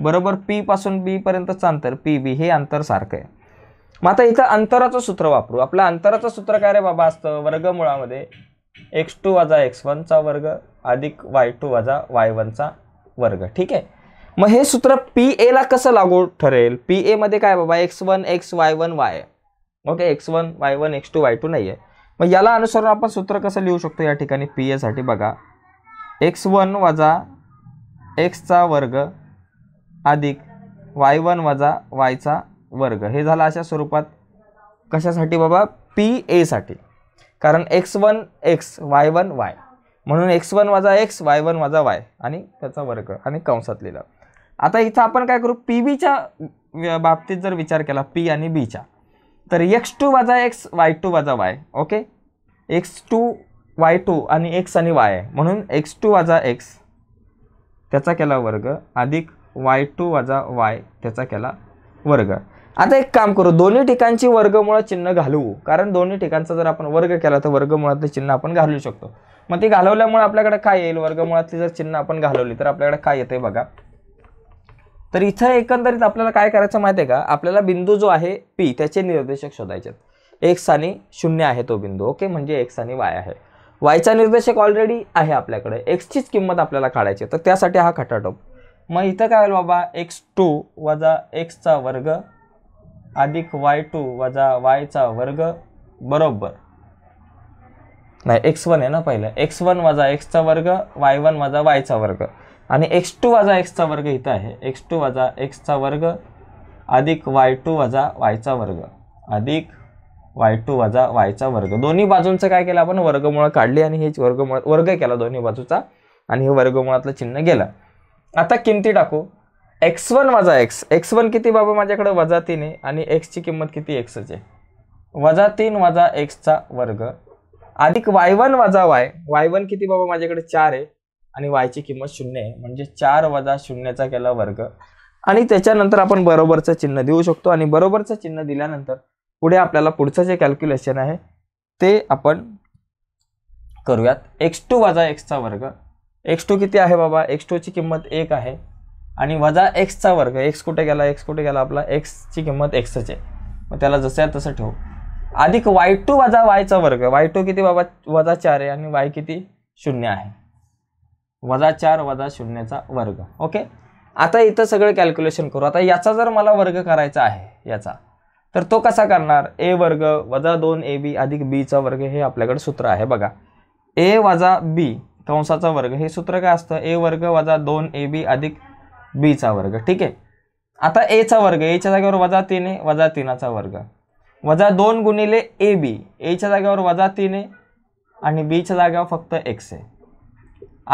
S1: बरोबर पीपासून पर्यंतचं अंतर पी बी हे अंतर सारखं आहे मग आता इथं अंतराचं सूत्र वापरू आपलं अंतराचं सूत्र काय रे बाबा असतं वर्गमुळामध्ये एक्स टू वाजा एक्स वनचा वर्ग अधिक वाय टू वाजा वाय वनचा वर्ग ठीक आहे मग हे सूत्र पी एला कसं लागू ठरेल पी एमध्ये काय बाबा x one x y one y okay x one Y one x two Y two नाही आहे मग याला अनुसरून आपण सूत्र कसं लिहू शकतो या ठिकाणी पी एसाठी बघा एक्स वन वजा एक्सचा वर्ग अधिक वाय वन वजा वायचा वर्ग हे झालं अशा स्वरूपात कशासाठी बाबा पी एसाठी कारण x one x y one y म्हणून एक्स वन वजा एक्स वाय वन वजा वाय आणि त्याचा वर्ग आणि कंसात लिहिलं आता इथं आपण काय करू पी बीच्या बाबतीत जर विचार केला पी आणि बीच्या तर एक्स टू वाजा एक्स वाय टू वाजा y okay x two Y two आणि एक्स आणि वाय म्हणून एक्स टू वाजा एक्स त्याचा केला वर्ग अधिक वाय टू वाजा वाय त्याचा केला वर्ग आता एक काम करू दोन्ही ठिकाणची वर्गमुळं चिन्ह घालवू कारण दोन्ही ठिकाणचा जर आपण वर्ग केला तर वर्गमुळातलं चिन्ह आपण घालवू शकतो मग ती घालवल्यामुळे आपल्याकडे काय येईल वर्गमुळातली जर चिन्ह आपण घालवली तर आपल्याकडे काय येते बघा तर इथं एकंदरीत आपल्याला काय करायचं माहिती आहे का आपल्याला बिंदू जो आहे पी त्याचे निर्देशक शोधायचे एक्स आणि शून्य आहे तो बिंदू ओके म्हणजे एक्स आणि वाय आहे वायचा निर्देशक ऑलरेडी आहे आपल्याकडे एक्सचीच किंमत आपल्याला काढायची तर त्यासाठी हा खटाटोप मग इथं काय होईल बाबा एक्स टू वजा एक्सचा वर्ग अधिक वाय टू वजा वायचा वर्ग बरोबर नाही एक्स वन आहे ना पहिलं एक्स वन वजा एक्सचा वर्ग वाय वन वजा वायचा वर्ग आणि एक्स टू वाजा एक्सचा वर्ग इथं आहे एक्स टू वाजा एक्सचा वर्ग अधिक वाय टू वजा वायचा वर्ग अधिक वाय टू वजा वायचा वर्ग दोन्ही बाजूंचं काय केलं आपण वर्गमुळं काढली आणि हेच वर्गमुळ वर्ग केला दोन्ही बाजूचा आणि हे वर्गमुळातलं चिन्ह गेलं आता किमती टाकू एक्स वन वजा एक्स एक्स वन किती बाबा माझ्याकडं वजा तीन आहे आणि एक्सची किंमत किती एक्सच आहे वजा तीन वजा एक्सचा वर्ग अधिक वाय वन वजा वाय वाय वन किती बाबा माझ्याकडे चार आहे आणि वायची किंमत शून्य आहे म्हणजे चार वजा शून्याचा केला वर्ग आणि त्याच्यानंतर आपण बरोबरचं चिन्ह देऊ शकतो आणि बरोबरचं चिन्ह दिल्यानंतर पुढे आपल्याला पुढचं जे कॅल्क्युलेशन आहे ते आपण करूयात एक्स टू वजा एक्सचा वर्ग एक्स टू किती आहे बाबा एक्स ची किंमत एक आहे आणि वजा एक्सचा वर्ग एक्स कुठे गेला एक्स कुठे गेला आपला एक्सची किंमत एक्सच आहे मग त्याला जसं आहे तसं ठेवू अधिक वाय टू वजा वायचा वर्ग वाय टू किती बाबा वजा चार आहे आणि वाय किती शून्य आहे वजा चार वजा शून्याचा वर्ग ओके आता इथं सगळं कॅल्क्युलेशन करू आता याचा जर मला वर्ग करायचा आहे याचा तर तो कसा करणार ए वर्ग वजा दोन ए बी अधिक बीचा वर्ग हे आपल्याकडे सूत्र आहे बघा ए वजा बी कंसाचा वर्ग हे सूत्र काय असतं ए वर्ग वजा दोन ए बी अधिक बीचा वर्ग ठीक आहे आता एचा वर्ग एच्या जागेवर वजा तीन आहे वजा तीनाचा वर्ग वजा दोन गुणिले ए बी एच्या जागेवर वजा तीन आहे आणि बीच्या जागेवर फक्त एक्स आहे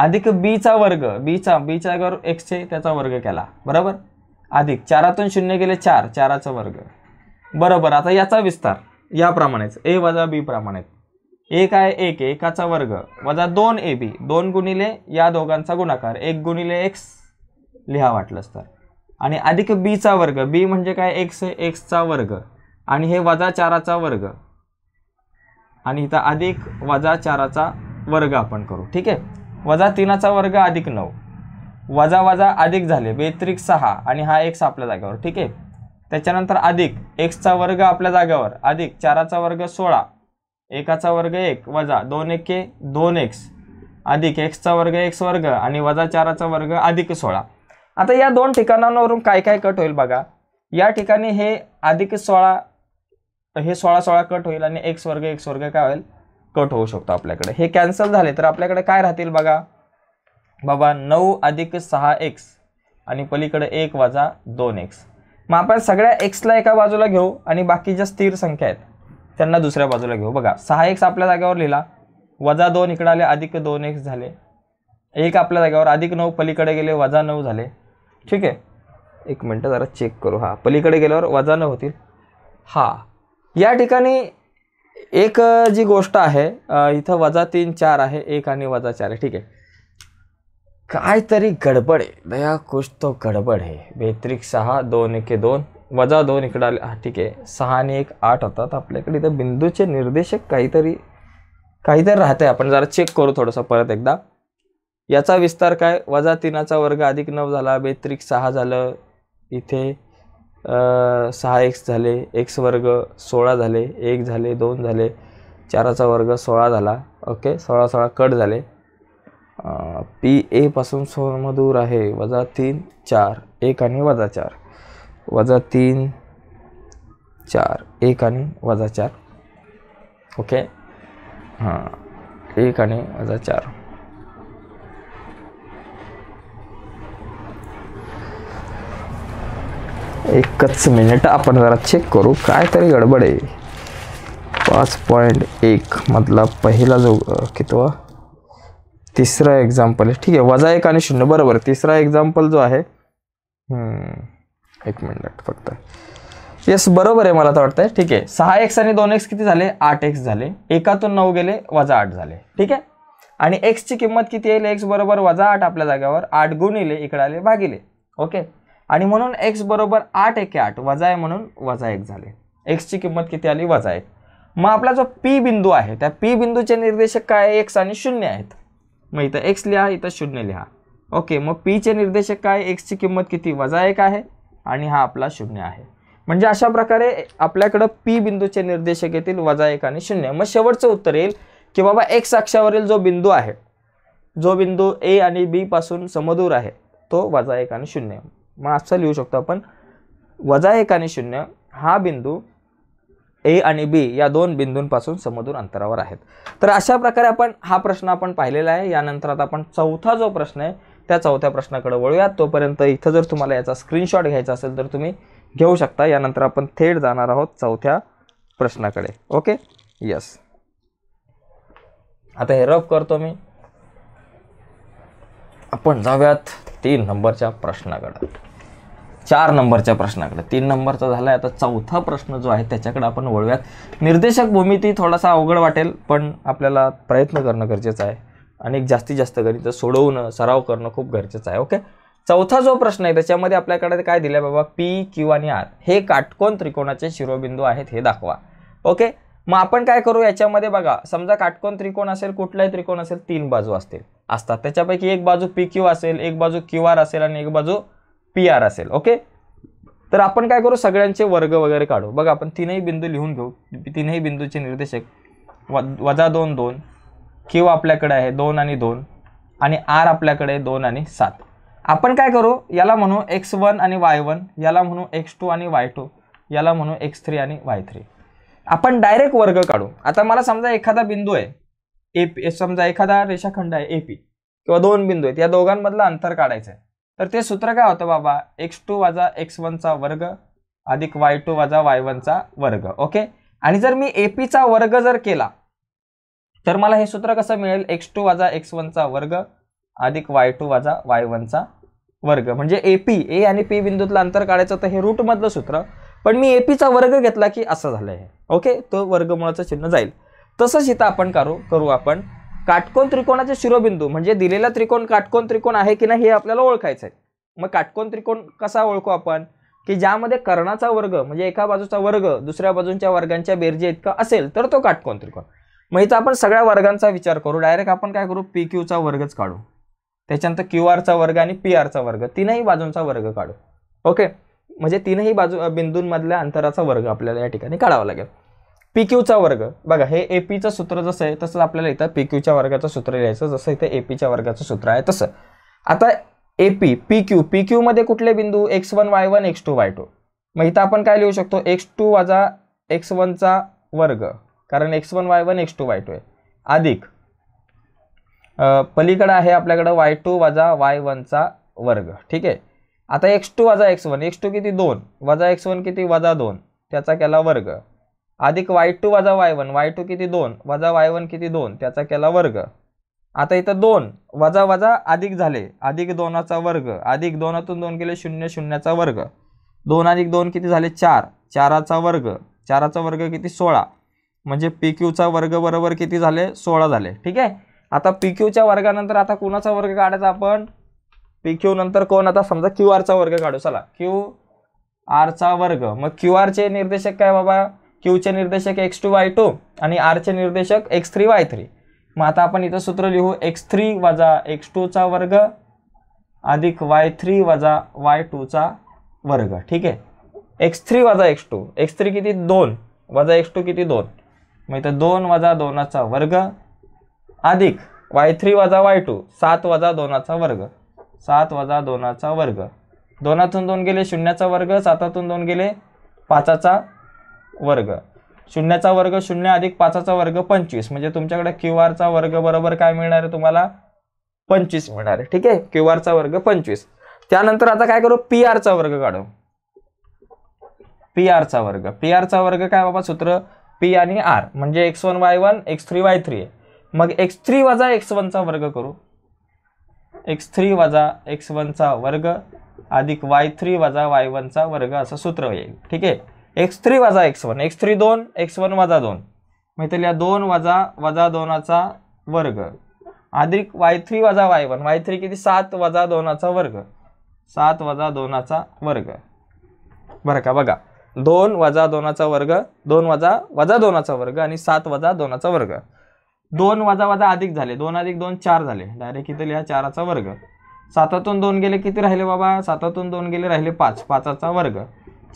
S1: अधिक बीचा वर्ग बीचा बीचा एक्स चे त्याचा वर्ग केला बरोबर अधिक चारातून शून्य गेले चार चाराचा वर्ग बरोबर आता याचा विस्तार याप्रमाणेच ए वजा बी प्रमाणेच एक आहे एक एकाचा वर्ग वजा दोन ए बी दोन गुणिले या दोघांचा गुणाकार एक गुणिले एक्स लिहा वाटलंच तर आणि अधिक बीचा वर्ग बी म्हणजे काय एक्स एक्सचा वर्ग आणि हे वजा चाराचा वर्ग आणि इथं अधिक वजा चाराचा वर्ग आपण करू ठीक आहे वजा तीनाचा वर्ग अधिक नऊ वजा वजा अधिक झाले बेत्रिक सहा आणि हा एक्स आपल्या जागेवर ठीक आहे त्याच्यानंतर अधिक एक्सचा वर्ग आपल्या जागेवर अधिक चाराचा वर्ग सोळा एकाचा वर्ग एक वजा दोन एक के दोन एक्स अधिक एक्सचा वर्ग एक्स वर्ग आणि वजा चाराचा वर्ग अधिक सोळा आता या दोन ठिकाणांवरून काय काय कट होईल बघा या ठिकाणी हे अधिक सोळा हे सोळा सोळा कट होईल आणि एक्स वर्ग एक्स वर्ग काय होईल कट होऊ शकतो आपल्याकडे हे कॅन्सल झाले तर आपल्याकडे काय राहतील बघा बाबा नऊ अधिक सहा एक्स आणि पलीकडे एक वजा दोन एक्स मग आपण सगळ्या एक्सला एका बाजूला घेऊ आणि बाकी ज्या स्थिर संख्या आहेत त्यांना दुसऱ्या बाजूला घेऊ बघा सहा एक्स आपल्या जाग्यावर लिहिला वजा दोन इकडे आले अधिक दोन एक्स झाले एक आपल्या जाग्यावर अधिक नऊ पलीकडे गेले वजा नऊ झाले ठीक आहे एक मिनटं जरा चेक करू हां पलीकडे गेल्यावर वजा नऊ होतील हां या ठिकाणी एक जी गोष्ट आहे इथं वजा तीन चार आहे एक आणि वजा चार आहे ठीक आहे काहीतरी गडबड आहे दया कुछ तो गडबड आहे बेत्रिक सहा दोन एके दोन वजा दोन इकडं आले ठीक आहे सहा आणि एक आठ होतात आपल्याकडे इथं बिंदूचे निर्देशक काहीतरी काहीतरी राहते आपण जरा चेक करू थोडंसं परत एकदा याचा विस्तार काय वजा तीनाचा वर्ग अधिक नऊ झाला बेत्रिक सहा झालं इथे सहा एक्स झाले एक्स वर्ग सोळा झाले एक झाले दोन झाले चाराचा वर्ग सोळा झाला ओके सोळा सोळा कट झाले पी एपासून सोळा दूर आहे वजा तीन चार एक आणि वजा चार वजा तीन चार एक आणि वजा चार ओके हां एक आणि वजा चार एकच मिनिट आपण जरा चेक करू काय तरी गडबड आहे पाच पॉईंट एक मधला पहिला जो कितवा तिसरा एक्झाम्पल आहे ठीक आहे वजा एक आणि शून्य बरोबर तिसरा एक्झाम्पल जो आहे एक मिनिट फक्त येस बरोबर आहे मला तर वाटतंय ठीक आहे सहा एक्स आणि दोन एक्स किती झाले आठ एक्स झाले एकातून नऊ गेले वजा आठ झाले ठीक आहे आणि एक्सची किंमत किती येईल एक्स बरोबर वजा आठ आपल्या जाग्यावर आठ गुण येले इकडे आले भागिले ओके आणि म्हणून एक्स बरोबर आठ एके आठ वजा आहे म्हणून वजा एक झाले एक्सची किंमत किती आली वजा एक मग आपला जो पी बिंदू आहे त्या पी बिंदूचे निर्देशक काय एक्स आणि शून्य आहेत मग इथं एक्स लिहा इथं शून्य लिहा ओके मग पीचे निर्देशक काय एक्सची किंमत किती वजा एक आहे आणि हा आपला शून्य आहे म्हणजे अशा प्रकारे आपल्याकडं पी बिंदूचे निर्देशक येतील वजा एक आणि शून्य मग शेवटचं उत्तर येईल की बाबा एक्स अक्षावरील जो बिंदू आहे जो बिंदू ए आणि बी पासून समदूर आहे तो वजा एक आणि शून्य मग असं लिहू शकतो आपण वजा एक आणि शून्य हा बिंदू ए आणि बी या दोन बिंदूंपासून समदूर अंतरावर आहेत तर अशा प्रकारे आपण हा प्रश्न आपण पाहिलेला आहे यानंतर आता आपण चौथा जो प्रश्न आहे त्या चौथ्या प्रश्नाकडे वळूयात तोपर्यंत इथं जर तुम्हाला याचा स्क्रीनशॉट घ्यायचा असेल तर तुम्ही घेऊ शकता यानंतर आपण थेट जाणार आहोत चौथ्या प्रश्नाकडे ओके यस आता हे रफ करतो मी आपण जाऊयात तीन नंबरच्या प्रश्नाकडे चार नंबरच्या प्रश्नाकडे तीन नंबरचा झाला आहे आता चौथा प्रश्न जो आहे त्याच्याकडे आपण वळूयात निर्देशक भूमिती थोडासा अवघड वाटेल पण आपल्याला प्रयत्न करणं गरजेचं आहे आणि जास्तीत जास्त गणितं सोडवणं सराव करणं खूप गरजेचं आहे ओके चौथा जो प्रश्न आहे त्याच्यामध्ये आपल्याकडे काय दिलं आहे बाबा पी क्यू आणि आर हे काटकोन त्रिकोणाचे शिरोबिंदू आहेत हे दाखवा ओके मग आपण काय करू याच्यामध्ये बघा समजा काटकोन त्रिकोण असेल कुठलाही त्रिकोण असेल तीन बाजू असतील असतात त्याच्यापैकी एक बाजू पी क्यू असेल एक बाजू क्यू आर असेल आणि एक बाजू पी आर असेल ओके तर आपण काय करू सगळ्यांचे वर्ग वगैरे काढू बघा आपण तीनही बिंदू लिहून घेऊ तीनही बिंदूचे निर्देशक व वजा दोन दोन किंवा आपल्याकडे आहे दोन आणि दोन आणि आर आपल्याकडे दोन आणि सात आपण काय करू याला म्हणू एक्स वन आणि वाय वन याला म्हणू एक्स टू आणि वाय टू याला म्हणू एक्स थ्री आणि वाय थ्री आपण डायरेक्ट वर्ग काढू आता मला समजा एखादा बिंदू आहे ए पी समजा एखादा रेषाखंड आहे ए पी किंवा दोन बिंदू आहेत या दोघांमधलं अंतर काढायचं आहे तर ते सूत्र काय होतं बाबा एक्स टू वाजा एक्स वनचा वर्ग अधिक वाय टू वाजा वाय वनचा वर्ग ओके आणि जर मी एपीचा वर्ग जर केला तर मला हे सूत्र कसं मिळेल एक्स टू वाजा एक्स वनचा वर्ग अधिक वाय टू वाजा वाय वनचा वर्ग म्हणजे एपी ए आणि पी बिंदूतलं अंतर काढायचं तर हे रूटमधलं सूत्र पण मी एपीचा वर्ग घेतला की असं झालं आहे ओके तो वर्गमुळाचं चिन्ह जाईल तसंच इथं आपण करू करू आपण काटकोन त्रिकोणाचे शिरोबिंदू म्हणजे दिलेला त्रिकोण काटकोन त्रिकोण आहे की नाही हे आपल्याला ओळखायचं आहे मग काटकोन त्रिकोण कसा ओळखू आपण की ज्यामध्ये कर्णाचा वर्ग म्हणजे एका बाजूचा वर्ग दुसऱ्या बाजूंच्या वर्गांच्या बेरजे इतका असेल तर तो काटकोन त्रिकोण मग इथं आपण सगळ्या वर्गांचा विचार करू डायरेक्ट आपण काय करू पी क्यूचा वर्गच काढू त्याच्यानंतर क्यू आरचा वर्ग आणि पी आरचा वर्ग तीनही बाजूंचा वर्ग काढू ओके म्हणजे तीनही बाजू बिंदूंमधल्या अंतराचा वर्ग आपल्याला या ठिकाणी काढावा लागेल पी क्यूचा वर्ग बघा हे ए पीचं सूत्र जसं आहे तसं आपल्याला इथं पी क्यूच्या वर्गाचं सूत्र लिहायचं जसं इथे ए पीच्या वर्गाचं सूत्र आहे तसं आता AP P P Q P कुठले बिंदू x one Y one x two Y two मग इथं आपण काय लिहू शकतो एक्स टू वाजा एक्स वनचा वर्ग कारण x one Y one x two Y two आहे अधिक पलीकडं आहे आपल्याकडं वाय टू वाजा वाय वनचा वर्ग ठीक आहे आता एक्स टू वाजा एक्स वन एक्स टू किती दोन वजा एक्स वन किती वजा दोन त्याचा केला वर्ग अधिक वाय टू वजा वाय वन वाय टू किती दोन वजा वाय वन किती दोन त्याचा केला वर्ग आता इथं दोन वजा वजा अधिक झाले अधिक दोनाचा वर्ग अधिक दोनातून दोन केले शून्य शून्याचा वर्ग दोन अधिक दोन किती झाले चार चाराचा वर्ग चाराचा वर्ग किती सोळा म्हणजे पी क्यूचा वर्ग बरोबर किती झाले सोळा झाले ठीक आहे आता पी क्यूच्या वर्गानंतर आता कोणाचा वर्ग काढायचा आपण पी क्यू नंतर कोण आता समजा क्यू आरचा वर्ग काढू चला क्यू आरचा वर्ग मग क्यू आरचे निर्देशक काय बाबा क्यूचे निर्देशक एक्स टू वाय टू आणि आरचे निर्देशक एक्स थ्री वाय थ्री मग आता आपण इथं सूत्र लिहू एक्स थ्री वजा एक्स टूचा वर्ग अधिक वाय थ्री वजा वाय टूचा वर्ग ठीक आहे एक्स थ्री वजा एक्स टू एक्स थ्री किती दोन वजा एक्स टू किती दोन मग इथं दोन वजा दोनाचा वर्ग अधिक वाय थ्री वजा वाय टू सात वजा दोनाचा वर्ग सात वजा दोनाचा वर्ग दोनातून दोन गेले शून्याचा वर्ग सातातून दोन गेले पाचाचा वर्ग शून्याचा वर्ग शून्य अधिक पाचाचा वर्ग पंचवीस म्हणजे तुमच्याकडे क्यू आरचा वर्ग बरोबर काय मिळणार आहे तुम्हाला पंचवीस मिळणार आहे ठीक आहे क्यू आरचा वर्ग पंचवीस त्यानंतर आता काय करू पी आरचा वर्ग काढू पी आरचा वर्ग पी आरचा वर्ग काय बाबा सूत्र पी आणि आर म्हणजे x one Y one x three y three आहे मग एक्स थ्री वजा एक्स वनचा वर्ग करू एक्स थ्री वजा एक्स वनचा वर्ग अधिक वाय थ्री वजा वाय वनचा वर्ग असं सूत्र येईल ठीक आहे एक्स थ्री वजा एक्स वन एक्स थ्री दोन एक्स वन वजा दोन माहिती या दोन वजा वजा दोनाचा वर्ग अधिक वाय थ्री वजा वाय वन वाय थ्री किती सात वजा दोनाचा वर्ग सात वजा दोनाचा वर्ग बरं का बघा दोन वजा दोनाचा वर्ग दोन वजा वजा दोनाचा वर्ग आणि सात वजा दोनाचा वर्ग दोन वजा वजा अधिक झाले दोन अधिक दोन चार झाले डायरेक्ट इथे लिहा चाराचा वर्ग सातातून दोन गेले किती राहिले बाबा सातातून दोन गेले राहिले पाच पाचाचा वर्ग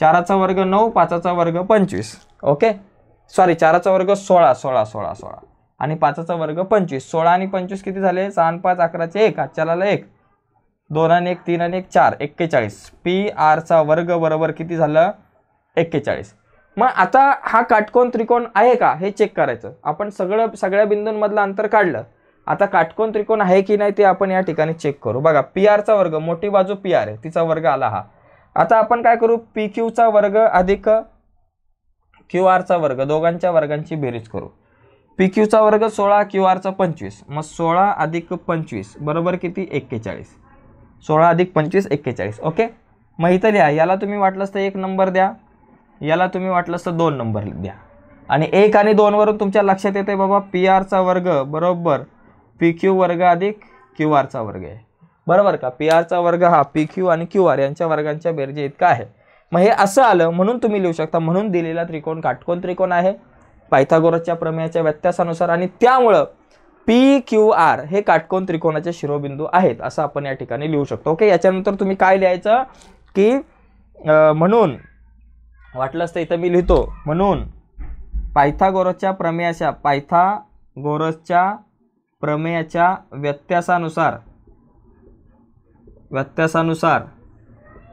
S1: चाराचा वर्ग नऊ पाचाचा वर्ग पंचवीस ओके सॉरी चाराचा वर्ग सोळा सोळा सोळा सोळा आणि पाचाचा वर्ग पंचवीस सोळा आणि पंचवीस किती झाले सहा पाच अकराचे एक आजच्याला एक दोन आणि एक तीन आणि एक चार एक्केचाळीस पी आरचा वर्ग बरोबर किती झालं एक्केचाळीस मग आता हा काटकोण त्रिकोण आहे का हे चेक करायचं आपण सगळं सगळ्या बिंदूंमधलं अंतर काढलं आता काटकोण त्रिकोण आहे की नाही ते आपण या ठिकाणी चेक करू बघा पी आरचा वर्ग मोठी बाजू पी आर आहे तिचा वर्ग आला हा आता आपण काय करू पी क्यूचा वर्ग अधिक क्यू आरचा वर्ग दोघांच्या वर्गांची बेरीज करू पी क्यूचा वर्ग सोळा क्यू आरचा पंचवीस मग सोळा अधिक पंचवीस बरोबर किती एक्केचाळीस सोळा अधिक पंचवीस एक्केचाळीस ओके मग इथं लिहा याला तुम्ही वाटलंच तर एक नंबर द्या याला तुम्ही वाटलंच तर दोन नंबर द्या आणि एक आणि दोनवरून तुमच्या लक्षात येते बाबा पी आरचा वर्ग बरोबर पी क्यू वर्ग अधिक क्यू आरचा वर्ग आहे बरोबर का पी आरचा वर्ग हा पी क्यू आणि क्यू आर यांच्या वर्गांच्या बेरजे इतका आहे मग हे असं आलं म्हणून तुम्ही लिहू शकता म्हणून दिलेला त्रिकोण काटकोण त्रिकोण आहे पायथागोरसच्या प्रमेयाच्या व्यत्यासानुसार आणि त्यामुळं पी क्यू आर हे काटकोण त्रिकोणाचे शिरोबिंदू आहेत असं आपण या ठिकाणी लिहू शकतो ओके याच्यानंतर तुम्ही काय लिहायचं की म्हणून वाटलं असतं इथं मी लिहितो म्हणून पायथागोरसच्या प्रमेयाच्या पायथागोरसच्या प्रमेयाच्या व्यत्यासानुसार व्यत्यासानुसार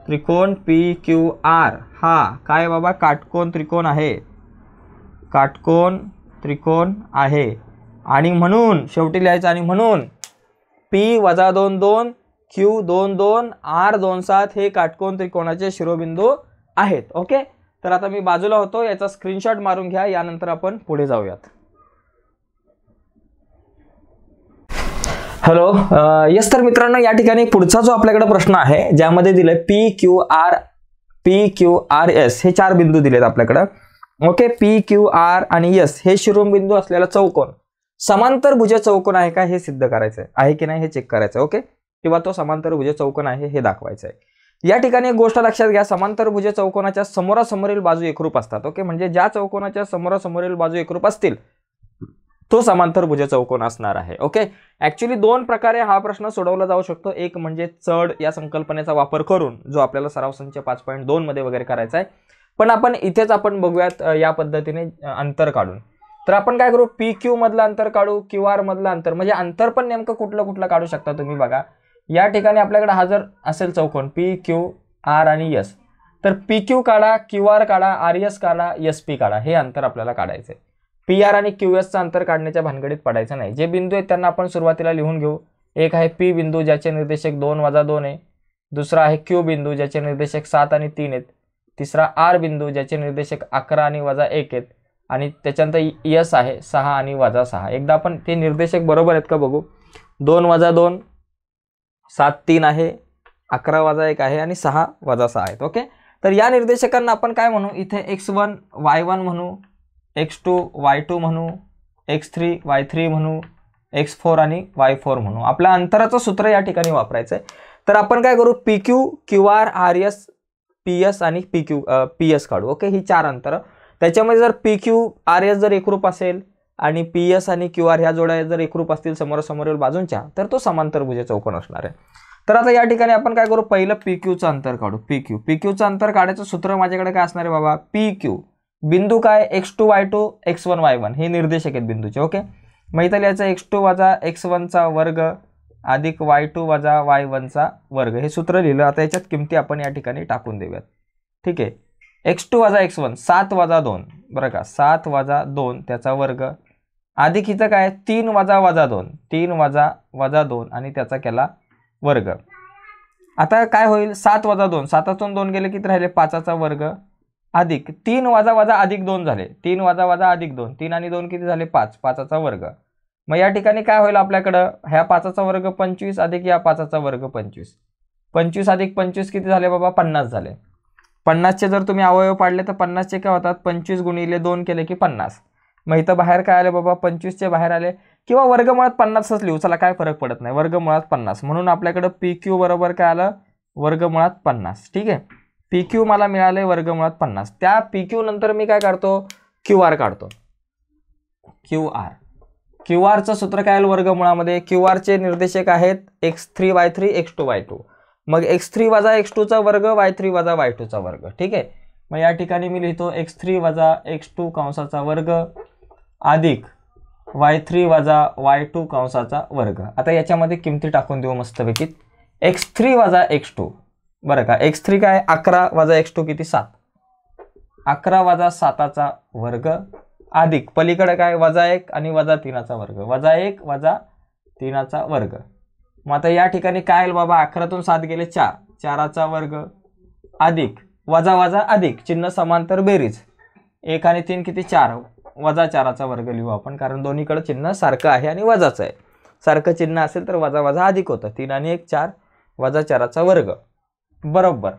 S1: त्रिकोण पी क्यू आर हा काय बाबा काटकोन त्रिकोण आहे काटकोन त्रिकोण आहे आणि म्हणून शेवटी लिहायचं आणि म्हणून पी वजा दोन दोन क्यू दोन दोन आर दोन सात हे काटकोन त्रिकोणाचे शिरोबिंदू आहेत ओके तर आता मी बाजूला होतो याचा स्क्रीनशॉट मारून घ्या यानंतर आपण पुढे जाऊयात हॅलो यस uh, तर मित्रांनो या ठिकाणी पुढचा जो आपल्याकडे प्रश्न आहे ज्यामध्ये दिले P Q R P Q R S हे चार बिंदू दिलेत आपल्याकडं ओके पी क्यू आर आणि एस हे बिंदू असलेला चौकोन समांतर भुज चौकोन आहे का हे सिद्ध करायचंय आहे की नाही हे चेक करायचं ओके किंवा तो समांतर भुज चौकोन आहे हे दाखवायचं आहे या ठिकाणी एक गोष्ट लक्षात घ्या समांतर समांतरभुज चौकोनाच्या समोरासमोरील बाजू एकरूप असतात ओके म्हणजे ज्या चौकोनाच्या समोरासमोरील बाजू एकरूप असतील तो समांतर समांतरभुज चौकोन असणार आहे ओके ॲक्च्युली दोन प्रकारे हा प्रश्न सोडवला जाऊ शकतो एक म्हणजे चढ या संकल्पनेचा वापर करून जो आपल्याला सराव संच पाच पॉईंट दोन मध्ये वगैरे करायचा आहे पण आपण इथेच आपण बघूयात या पद्धतीने अंतर काढून तर आपण काय करू पी क्यू अंतर काढू क्यू आर अंतर म्हणजे अंतर पण नेमकं कुठलं कुठलं काढू शकता तुम्ही बघा या ठिकाणी आपल्याकडे हा जर असेल चौकोन पी क्यू आर आणि यस तर पी क्यू काढा क्यू आर काढा आर एस काढा एस पी काढा हे अंतर आपल्याला काढायचं आहे पी आर आणि क्यू एसचं अंतर काढण्याच्या भानगडीत पडायचं नाही जे बिंदू आहेत त्यांना आपण सुरुवातीला लिहून घेऊ एक आहे पी बिंदू ज्याचे निर्देशक दोन वजा दोन आहे दुसरा आहे क्यू बिंदू ज्याचे निर्देशक सात आणि तीन आहेत तिसरा आर बिंदू ज्याचे निर्देशक अकरा आणि वजा एक आहेत आणि त्याच्यानंतर यस आहे सहा आणि वजा सहा एकदा आपण ते निर्देशक बरोबर आहेत का बघू दोन वजा दोन सात तीन आहे अकरा वजा एक आहे आणि सहा वजा सहा आहेत ओके तर या निर्देशकांना आपण काय म्हणू इथे एक्स वन वाय वन म्हणू एक्स टू वाय टू म्हणू एक्स थ्री वाय थ्री म्हणू एक्स फोर आणि वाय फोर म्हणू आपला अंतराचं सूत्र या ठिकाणी वापरायचं आहे तर आपण काय करू P Q Q R R S P S आणि पी क्यू पी एस काढू ओके ही चार अंतरं त्याच्यामध्ये जर पी क्यू आर एस जर एकरूप असेल आणि पी एस आणि क्यू आर ह्या जोड्या जर एकरूप असतील समोरासमोरील बाजूंच्या तर तो समांतरभुज चौकोन असणार आहे तर आता या ठिकाणी आपण काय करू पहिलं पी क्यूचं अंतर काढू पी क्यू पी क्यूचं अंतर काढायचं सूत्र माझ्याकडे काय असणार आहे बाबा पी क्यू बिंदू काय x two Y two x one Y one हे निर्देशक आहेत बिंदूचे ओके माहिती याचा एक्स टू वजा एक्स वनचा वर्ग अधिक वाय टू वजा वाय वनचा वर्ग हे सूत्र लिहिलं आता याच्यात किमती आपण या ठिकाणी टाकून देऊयात ठीक आहे एक्स टू वजा एक्स वन सात वजा दोन बरं का सात वजा दोन त्याचा वर्ग अधिक इथं काय तीन वजा वजा दोन तीन वजा वजा दोन आणि त्याचा केला वर्ग आता काय होईल सात वजा दोन सातातून दोन गेले किती राहिले पाचाचा वर्ग अधिक तीन वाजा वाजा अधिक दोन झाले तीन वाजा वाजा अधिक दोन तीन आणि दोन किती झाले पाच पाचाचा वर्ग मग या ठिकाणी काय होईल आपल्याकडं ह्या पाचाचा वर्ग पंचवीस अधिक या पाचाचा वर्ग पंचवीस पंचवीस अधिक पंचवीस किती झाले बाबा पन्नास झाले पन्नासचे जर तुम्ही अवयव पाडले तर पन्नासचे काय होतात पंचवीस गुणिले दोन केले की पन्नास मग इथं बाहेर काय आले बाबा पंचवीसचे बाहेर आले किंवा वर्गमुळात पन्नासच लिहू चला काय फरक पडत नाही वर्गमुळात पन्नास म्हणून आपल्याकडं पी क्यू बरोबर काय आलं वर्गमुळात पन्नास ठीक आहे पी क्यू मला मिळाले वर्गमुळात पन्नास त्या पी क्यू नंतर मी काय काढतो क्यू आर काढतो क्यू आर क्यू आरचं सूत्र काय वर्गमुळामध्ये क्यू आरचे निर्देशक आहेत x three y three x two Y two मग एक्स थ्री वजा एक्स टूचा वर्ग वाय थ्री वजा वाय टूचा वर्ग ठीक आहे मग या ठिकाणी मी लिहितो एक्स थ्री वजा एक्स टू कंसाचा वर्ग अधिक वाय थ्री वजा वाय टू कंसाचा वर्ग आता याच्यामध्ये किमती टाकून देऊ मस्तपैकी एक्स थ्री वजा एक्स टू बरं का एक्स थ्री काय अकरा वजा एक्स टू किती सात अकरा वाजा साताचा वर्ग अधिक पलीकडे काय वजा एक आणि वजा तीनाचा वर्ग वजा एक वजा तीनाचा वर्ग मग आता या ठिकाणी काय बाबा अकरातून सात गेले चार चाराचा वर्ग अधिक वजा वजा अधिक चिन्ह समांतर बेरीज एक आणि तीन किती चार वजा चाराचा वर्ग लिहू आपण कारण दोन्हीकडं चिन्ह सारखं आहे आणि वजाचं आहे सारखं चिन्ह असेल तर वजा वजा अधिक होतं तीन आणि एक चार वजा चाराचा वर्ग बरोबर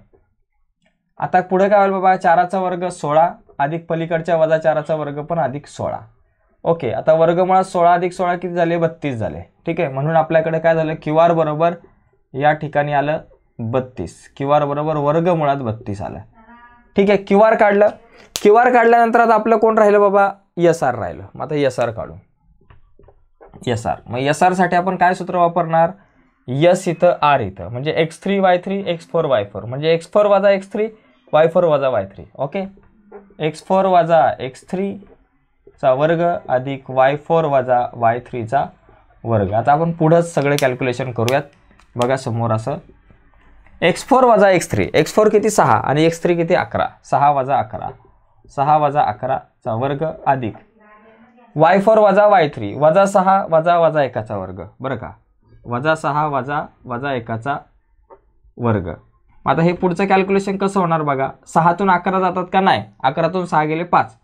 S1: आता पुढे काय होईल बाबा चाराचा वर्ग सोळा अधिक पलीकडच्या वजा चाराचा वर्ग पण अधिक सोळा ओके आता वर्ग मुळात सोळा अधिक सोळा किती झाले बत्तीस झाले ठीक आहे म्हणून आपल्याकडे काय झालं क्यू आर बरोबर या ठिकाणी आलं बत्तीस क्यू आर बरोबर वर्ग मुळात बत्तीस आलं ठीक आहे क्यू आर काढलं क्यू आर काढल्यानंतर आता आपलं कोण राहिलं बाबा एस आर राहिलं मग आता एस आर काढू एस आर मग एस आरसाठी आपण काय सूत्र वापरणार यस इथं आर इथं म्हणजे x three y three x four y four म्हणजे एक्स फोर वाजा एक्स थ्री वाय फोर वाजा y three okay x four वाजा एक्स थ्रीचा वर्ग अधिक वाय फोर वाजा वाय थ्रीचा वर्ग आता आपण पुढंच सगळे कॅल्क्युलेशन करूयात बघा समोर असं एक्स फोर वाजा एक्स थ्री एक्स फोर किती सहा आणि एक्स थ्री किती अकरा सहा वाजा अकरा सहा वाजा अकराचा वर्ग अधिक वाय फोर वाजा वाय थ्री वाजा सहा वाजा वाजा एकाचा वर्ग बरं का वजा सहा वजा वजा एकाचा वर्ग आता हे पुढचं कॅल्क्युलेशन कसं होणार बघा सहातून अकरा जातात का नाही अकरातून सहा गेले पाच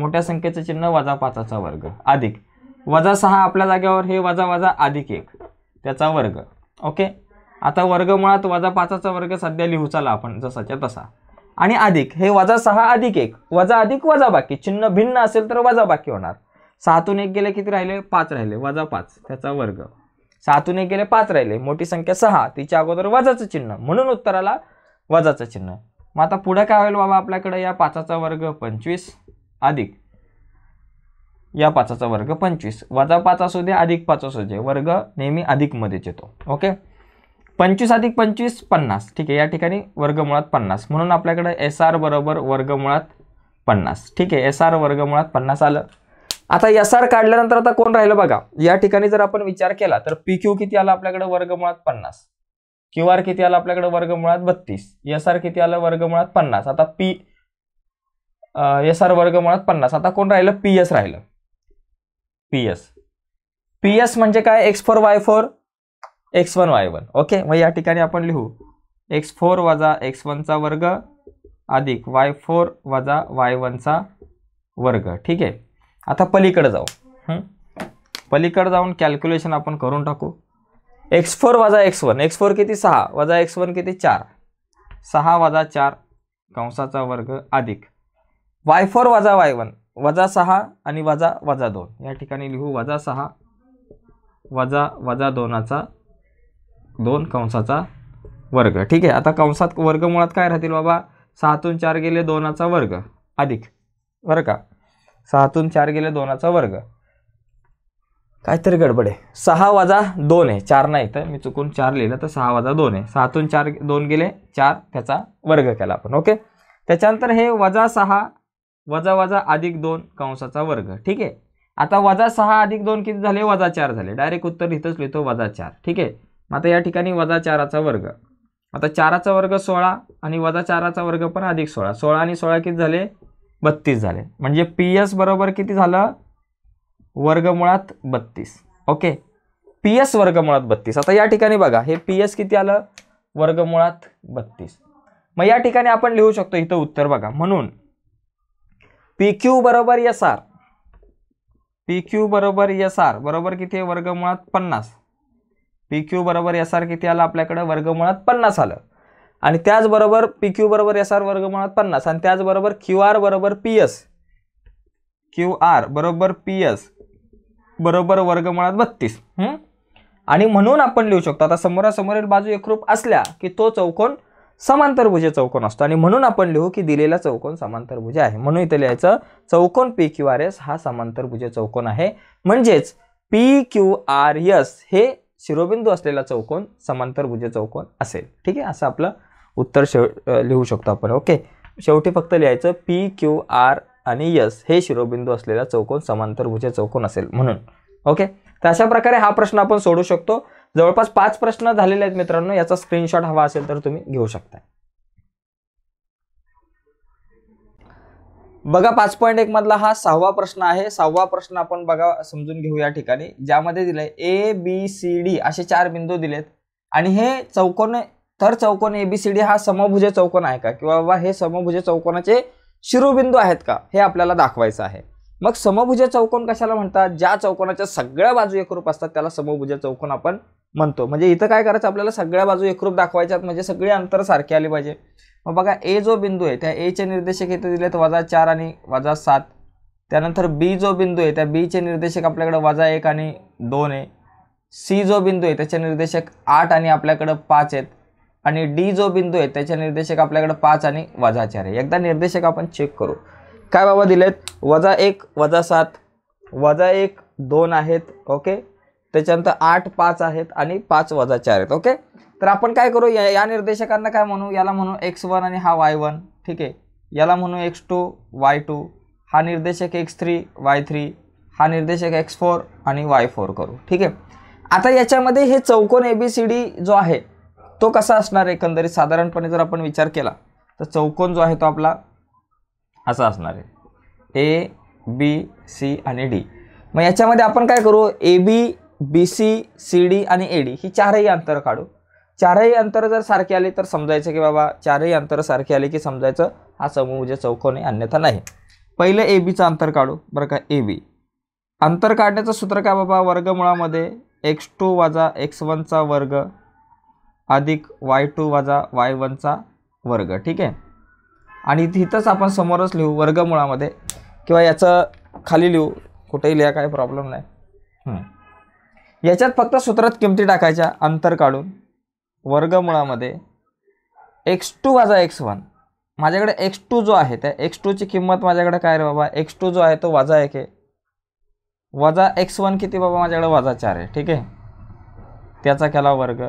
S1: मोठ्या संख्येचं चिन्ह वजा पाचाचा वर्ग अधिक वजा सहा आपल्या जागेवर हे वजा वजा अधिक एक त्याचा वर्ग ओके आता वर्ग मुळात वजा पाचाचा वर्ग सध्या लिहू चाला आपण जसाच्या तसा आणि अधिक हे वजा सहा अधिक एक वजा अधिक वजा बाकी चिन्ह भिन्न असेल तर वजा बाकी होणार सहातून एक गेले किती राहिले पाच राहिले वजा पाच त्याचा वर्ग सातूने गेले पाच राहिले मोठी संख्या सहा तिच्या अगोदर वजाचं चिन्ह म्हणून उत्तराला वजाचं चिन्ह मग आता पुढं काय होईल बाबा आपल्याकडे या पाचाचा वर्ग पंचवीस अधिक या पाचाचा वर्ग पंचवीस वजा पाच असू दे अधिक पाच असू दे वर्ग नेहमी अधिकमध्येच येतो ओके पंचवीस अधिक पंचवीस पन्नास ठीक आहे या ठिकाणी मुळात पन्नास म्हणून आपल्याकडे एस आर बरोबर वर्गमुळात पन्नास ठीक आहे एस आर मुळात पन्नास आलं आता एस आर काढल्यानंतर आता कोण राहिलं बघा या ठिकाणी जर आपण विचार केला तर पी क्यू किती आला आपल्याकडे वर्गमुळात पन्नास क्यू आर किती आला आपल्याकडे मुळात बत्तीस एस आर किती आलं वर्ग मुळात पन्नास आता पी एस आर वर्ग मुळात पन्नास आता कोण राहिलं पी एस राहिलं पी एस पी एस म्हणजे काय x four y four x one Y one okay मग या ठिकाणी आपण लिहू एक्स फोर वजा एक्स वनचा वर्ग अधिक वाय फोर वजा वाय वनचा वर्ग ठीक आहे आता पलीकडं जाऊ पलीकडं जाऊन कॅल्क्युलेशन आपण करून टाकू एक्स फोर वजा एक्स वन एक्स फोर किती सहा वजा एक्स वन किती चार सहा वजा चार कंसाचा वर्ग अधिक वाय फोर वजा वाय वन वजा सहा आणि वजा वजा दोन या ठिकाणी लिहू वजा सहा वजा वजा दोनाचा दोन कंसाचा वर्ग ठीक आहे आता कंसात मुळात काय राहतील बाबा सहातून चार गेले दोनाचा वर्ग अधिक बरं का सहातून चार गेले दोनाचा वर्ग काहीतरी गडबड आहे सहा वाजा दोन आहे चार नाही तर मी चुकून चार लिहिलं तर सहा वाजा दोन आहे सहातून चार दोन गेले चार त्याचा वर्ग केला आपण ओके त्याच्यानंतर हे वजा सहा वजा वजा अधिक दोन कंसाचा वर्ग ठीक आहे आता वजा सहा अधिक दोन किती झाले वजा चार झाले डायरेक्ट उत्तर इथंच लिहितो वजा चार ठीक आहे मग आता या ठिकाणी वजा चाराचा वर्ग आता चाराचा वर्ग सोळा आणि वजा चाराचा वर्ग पण अधिक सोळा सोळा आणि सोळा किती झाले बत्तीस झाले म्हणजे पी एस बरोबर किती झालं वर्गमुळात बत्तीस ओके पी एस वर्गमुळात बत्तीस आता या ठिकाणी बघा हे पी एस किती आलं वर्गमुळात बत्तीस मग या ठिकाणी आपण लिहू शकतो इथं उत्तर बघा म्हणून पी क्यू बरोबर एस आर पी क्यू बरोबर एस आर बरोबर किती आहे वर्गमुळात पन्नास पी क्यू बरोबर एस आर किती आलं आपल्याकडं वर्गमुळात पन्नास आलं आणि त्याचबरोबर पी क्यू बरोबर एस आर वर्गमुळात पन्नास आणि त्याचबरोबर क्यू आर बरोबर पी एस क्यू आर बरोबर पी एस बरोबर वर्गमुळात बत्तीस आणि म्हणून आपण लिहू शकतो आता समोरासमोरील बाजू एकरूप असल्या की तो चौकोन समांतरभुजे चौकोन असतो आणि म्हणून आपण लिहू की दिलेला चौकोन समांतरभुजे आहे म्हणून इथे लिहायचं चौकोन पी क्यू आर एस हा समांतरभुजे चौकोन आहे म्हणजेच पी क्यू आर एस हे शिरोबिंदू असलेला चौकोन समांतरभुजे चौकोन असेल ठीक आहे असं आपलं उत्तर शेव लिहू शकतो आपण ओके शेवटी फक्त लिहायचं पी क्यू आर आणि यस हे शिरोबिंदू असलेला चौकोन भुजे चौकोन असेल म्हणून ओके तर अशा प्रकारे हा प्रश्न आपण सोडू शकतो जवळपास पाच प्रश्न झालेले आहेत मित्रांनो याचा स्क्रीनशॉट हवा असेल तर तुम्ही घेऊ शकता बघा पाच पॉईंट एक मधला हा सहावा प्रश्न आहे सहावा प्रश्न आपण बघा समजून घेऊ या ठिकाणी ज्यामध्ये दिलंय ए बी सी डी असे चार बिंदू दिलेत आणि हे चौकोन तर चौकोन ए बी सी डी हा समभुज चौकोन आहे का किंवा बाबा हे समभुज चौकोनाचे शिरोबिंदू आहेत का हे आपल्याला दाखवायचं आहे मग समभुज चौकोन कशाला म्हणतात ज्या चौकोनाच्या सगळ्या बाजू एकरूप असतात त्याला समभुज चौकोन आपण म्हणतो म्हणजे इथं काय करायचं आपल्याला सगळ्या बाजू एकरूप दाखवायच्यात म्हणजे सगळे अंतर सारखे आले पाहिजे मग बघा ए जो बिंदू आहे त्या एचे निर्देशक इथे दिलेत वजा चार आणि वजा सात त्यानंतर बी जो बिंदू आहे त्या बीचे निर्देशक आपल्याकडे वजा एक आणि दोन आहे सी जो बिंदू आहे त्याचे निर्देशक आठ आणि आपल्याकडं पाच आहेत आणि डी जो बिंदू आहे त्याचे निर्देशक आपल्याकडे पाच आणि वजा चार आहे एकदा निर्देशक आपण चेक करू काय बाबा दिलेत वजा एक वजा सात वजा एक दोन आहेत ओके त्याच्यानंतर आठ पाच आहेत आणि पाच वजा चार आहेत ओके तर आपण काय करू या या निर्देशकांना काय म्हणू याला म्हणू एक्स वन आणि हा वाय वन ठीक आहे याला म्हणू एक्स टू वाय टू हा निर्देशक एक्स थ्री वाय थ्री हा निर्देशक एक्स फोर आणि वाय फोर करू ठीक आहे आता याच्यामध्ये हे चौकोन ए बी सी डी जो आहे तो कसा असणार आहे एकंदरीत साधारणपणे जर आपण विचार केला तर चौकोन जो आहे तो आपला असा असणार आहे ए बी सी आणि डी मग याच्यामध्ये आपण काय करू A B B C C D आणि ए डी ही चारही अंतर काढू चारही अंतर जर सारखे आले तर समजायचं की बाबा चारही अंतर सारखे आले की समजायचं हा समूह म्हणजे चौकोन आहे अन्यथा नाही पहिलं ए बीचं अंतर काढू बरं का ए बी अंतर काढण्याचं सूत्र काय बाबा वर्गमुळामध्ये एक्स टू वाजा एक्स वनचा वर्ग अधिक वाय टू वजा वाय वनचा वर्ग ठीक आहे आणि तिथंच आपण समोरच लिहू वर्गमुळामध्ये किंवा याचं खाली लिहू कुठेही लिहा काही प्रॉब्लेम नाही याच्यात फक्त सूत्रात किमती टाकायच्या अंतर काढून वर्गमुळामध्ये एक्स टू वाजा एक्स वन माझ्याकडे एक्स टू जो आहे त्या एक्स टूची किंमत माझ्याकडे काय रे बाबा एक्स टू जो आहे तो वाजा एक आहे वजा एक्स वन किती बाबा माझ्याकडे वाजा चार आहे ठीक आहे त्याचा केला वर्ग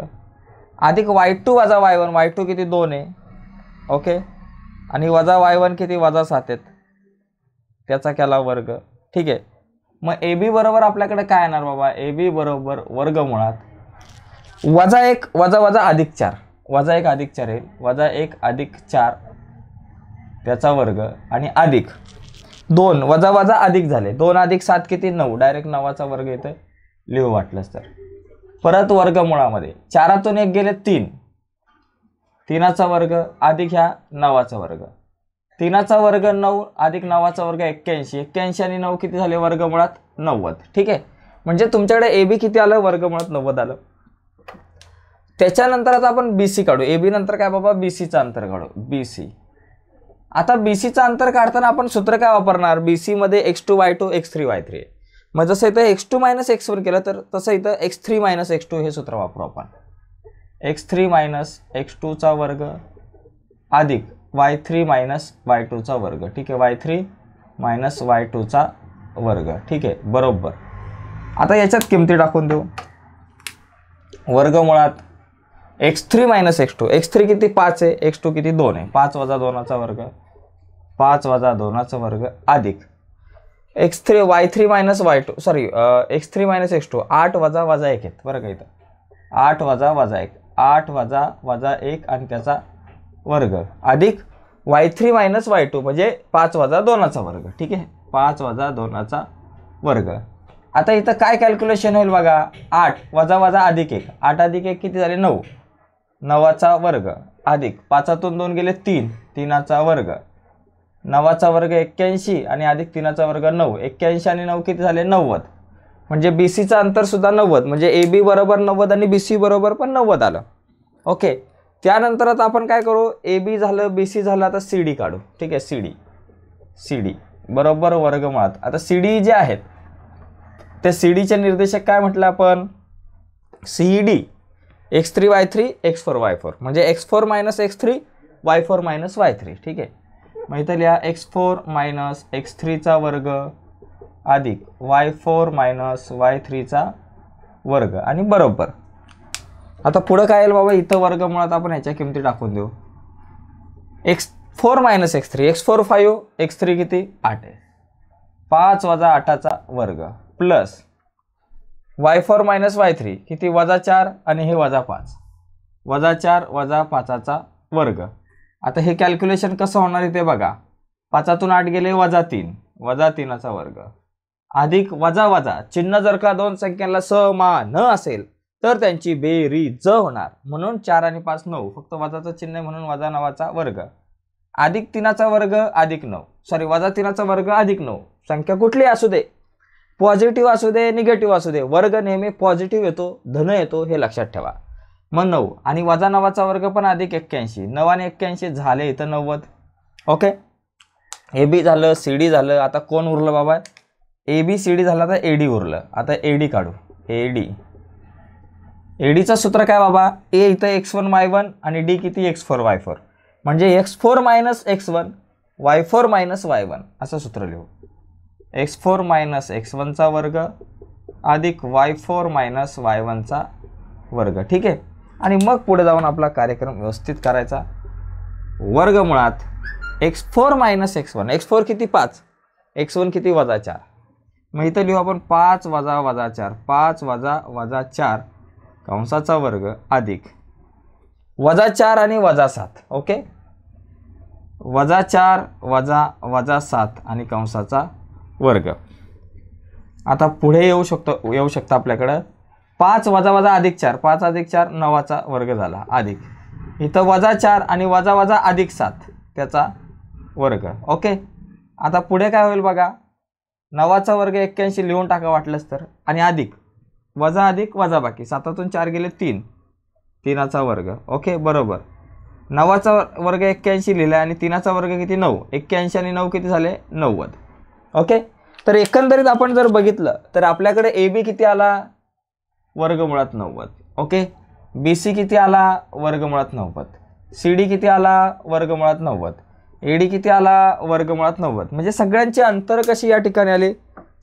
S1: अधिक वाय टू वजा वाय वन वाय टू किती दोन आहे ओके आणि वजा वाय वन किती वजा सात आहेत त्याचा केला वर्ग ठीक आहे मग ए बी बरोबर आपल्याकडे काय येणार बाबा ए बी बरोबर मुळात वजा एक वजा वजा अधिक चार वजा एक अधिक चार येईल वजा एक अधिक चार त्याचा वर्ग आणि अधिक दोन वजा वजा अधिक झाले दोन अधिक सात किती नऊ डायरेक्ट नवाचा वर्ग येतो लिहू वाटलंच तर परत वर्गमुळामध्ये चारातून एक गेले तीन तीनाचा वर्ग अधिक ह्या नवाचा वर्ग तीनाचा वर्ग नऊ अधिक नवाचा वर्ग एक्क्याऐंशी एक्क्याऐंशी आणि नऊ किती झाले वर्गमुळात नव्वद ठीक आहे म्हणजे तुमच्याकडे ए बी किती आलं वर्गमुळात नव्वद आलं त्याच्यानंतर आता आपण बी सी काढू ए बी नंतर काय बाबा बी सीचं अंतर काढू बी सी आता बी सीचं अंतर काढताना आपण सूत्र काय वापरणार बी सीमध्ये x two Y two x three y three मग जसं इथं एक्स टू मायनस एक्सवर केलं तर तसं इथं x three minus x two हे सूत्र वापरू आपण एक्स थ्री मायनस एक्स टूचा वर्ग अधिक वाय थ्री मायनस वाय टूचा वर्ग ठीक आहे वाय थ्री मायनस वाय टूचा वर्ग ठीक आहे बरोबर आता याच्यात किमती टाकून देऊ वर्ग मुळात x three minus x two x three किती पाच आहे एक्स टू किती दोन आहे पाच वजा दोनाचा वर्ग पाच वजा दोनाचा वर्ग अधिक x three y three minus y two sorry x three minus x two आठ वजा वजा एक आहेत बरं का इथं आठ वजा वजा एक आठ वजा वजा एक आणि त्याचा वर्ग अधिक y three minus y two म्हणजे पाच वजा दोनाचा वर्ग ठीक आहे पाच वजा दोनाचा वर्ग आता इथं काय कॅल्क्युलेशन होईल बघा आठ वजा वजा अधिक एक आठ अधिक एक किती झाले नऊ नवाचा वर्ग अधिक पाचातून दोन गेले तीन तीनाचा वर्ग नवाचा वर्ग एक्क्याऐंशी आणि अधिक तीनाचा वर्ग नऊ एक्क्याऐंशी आणि नऊ किती झाले नव्वद म्हणजे बी सीचं अंतरसुद्धा नव्वद म्हणजे ए बी बरोबर नव्वद आणि बी सी बरोबर पण नव्वद आलं ओके त्यानंतर आता आपण काय करू ए बी झालं बी सी झालं आता सी डी काढू ठीक आहे सी डी सी डी बरोबर वर्गमात आता सी डी जे आहेत त्या सी डीचे निर्देशक काय म्हटलं आपण C D x three y three x four y four म्हणजे x four minus x three y four minus y three ठीक आहे लिहा एक्स फोर मायनस एक्स थ्रीचा वर्ग अधिक वाय फोर मायनस वाय थ्रीचा वर्ग आणि बरोबर आता पुढं काय येईल बाबा इथं वर्ग मुळात आपण ह्याच्या किमती टाकून देऊ x four minus x three x four five x three किती आठ आहे पाच वजा आठाचा वर्ग plus y four minus y three किती वजा चार आणि हे वजा पाच वजा चार वजा पाचाचा वर्ग आता हे कॅल्क्युलेशन कसं होणार आहे ते बघा पाचातून आठ गेले वजा तीन वजा तीनाचा वर्ग अधिक वजा वजा चिन्ह जर का दोन संख्यांना स मा न असेल तर त्यांची बेरी ज होणार म्हणून चार आणि पाच नऊ फक्त वजाचं चिन्ह म्हणून वजा नवाचा वर्ग अधिक तीनाचा वर्ग अधिक नऊ सॉरी वजा तीनाचा वर्ग अधिक नऊ संख्या कुठली असू दे पॉझिटिव्ह असू दे निगेटिव्ह असू दे वर्ग नेहमी पॉझिटिव्ह येतो धन येतो हे लक्षात ठेवा मग नऊ आणि वजा नवाचा वर्ग पण अधिक एक्क्याऐंशी नऊ आणि एक्क्याऐंशी झाले इथं नव्वद ओके ए बी झालं सी डी झालं आता कोण उरलं बाबा ए बी सी डी झालं तर ए डी उरलं आता ए डी काढू ए डी ए डीचं सूत्र काय बाबा ए इथं एक्स वन वाय वन आणि डी किती एक्स फोर वाय फोर म्हणजे x four minus x one y four minus y one असं सूत्र लिहू एक्स फोर मायनस एक्स वनचा वर्ग अधिक वाय फोर मायनस वाय वनचा वर्ग ठीक आहे आणि मग पुढे जाऊन आपला कार्यक्रम व्यवस्थित करायचा वर्ग मुळात x four minus x one x four किती पाच एक्स वन किती वजा चार मग इथं लिहू आपण पाच वजा वजा चार पाच वजा वजा चार कंसाचा वर्ग अधिक वजा चार आणि वजा सात ओके वजा चार वजा वजा सात आणि कंसाचा वर्ग आता पुढे येऊ शकतो येऊ शकतं आपल्याकडं पाच वजा वजा अधिक चार पाच अधिक चार नवाचा वर्ग झाला अधिक इथं वजा चार आणि वजा वजा अधिक सात त्याचा वर्ग ओके आता पुढे काय होईल बघा नवाचा वर्ग एक्क्याऐंशी लिहून टाका वाटलंच तर आणि अधिक वजा अधिक वजा बाकी सातातून चार गेले तीन तीनाचा वर्ग ओके बरोबर नवाचा वर्ग एक्क्याऐंशी लिहिला आणि तीनाचा वर्ग किती नऊ एक्क्याऐंशी आणि नऊ किती झाले नव्वद ओके तर एकंदरीत आपण जर बघितलं तर आपल्याकडे ए बी किती आला वर्गमुळात नव्वद ओके बी सी किती आला वर्गमुळात नव्वद सी डी किती आला वर्गमुळात नव्वद ए डी किती आला वर्गमुळात नव्वद म्हणजे सगळ्यांचे अंतर कशी या ठिकाणी आले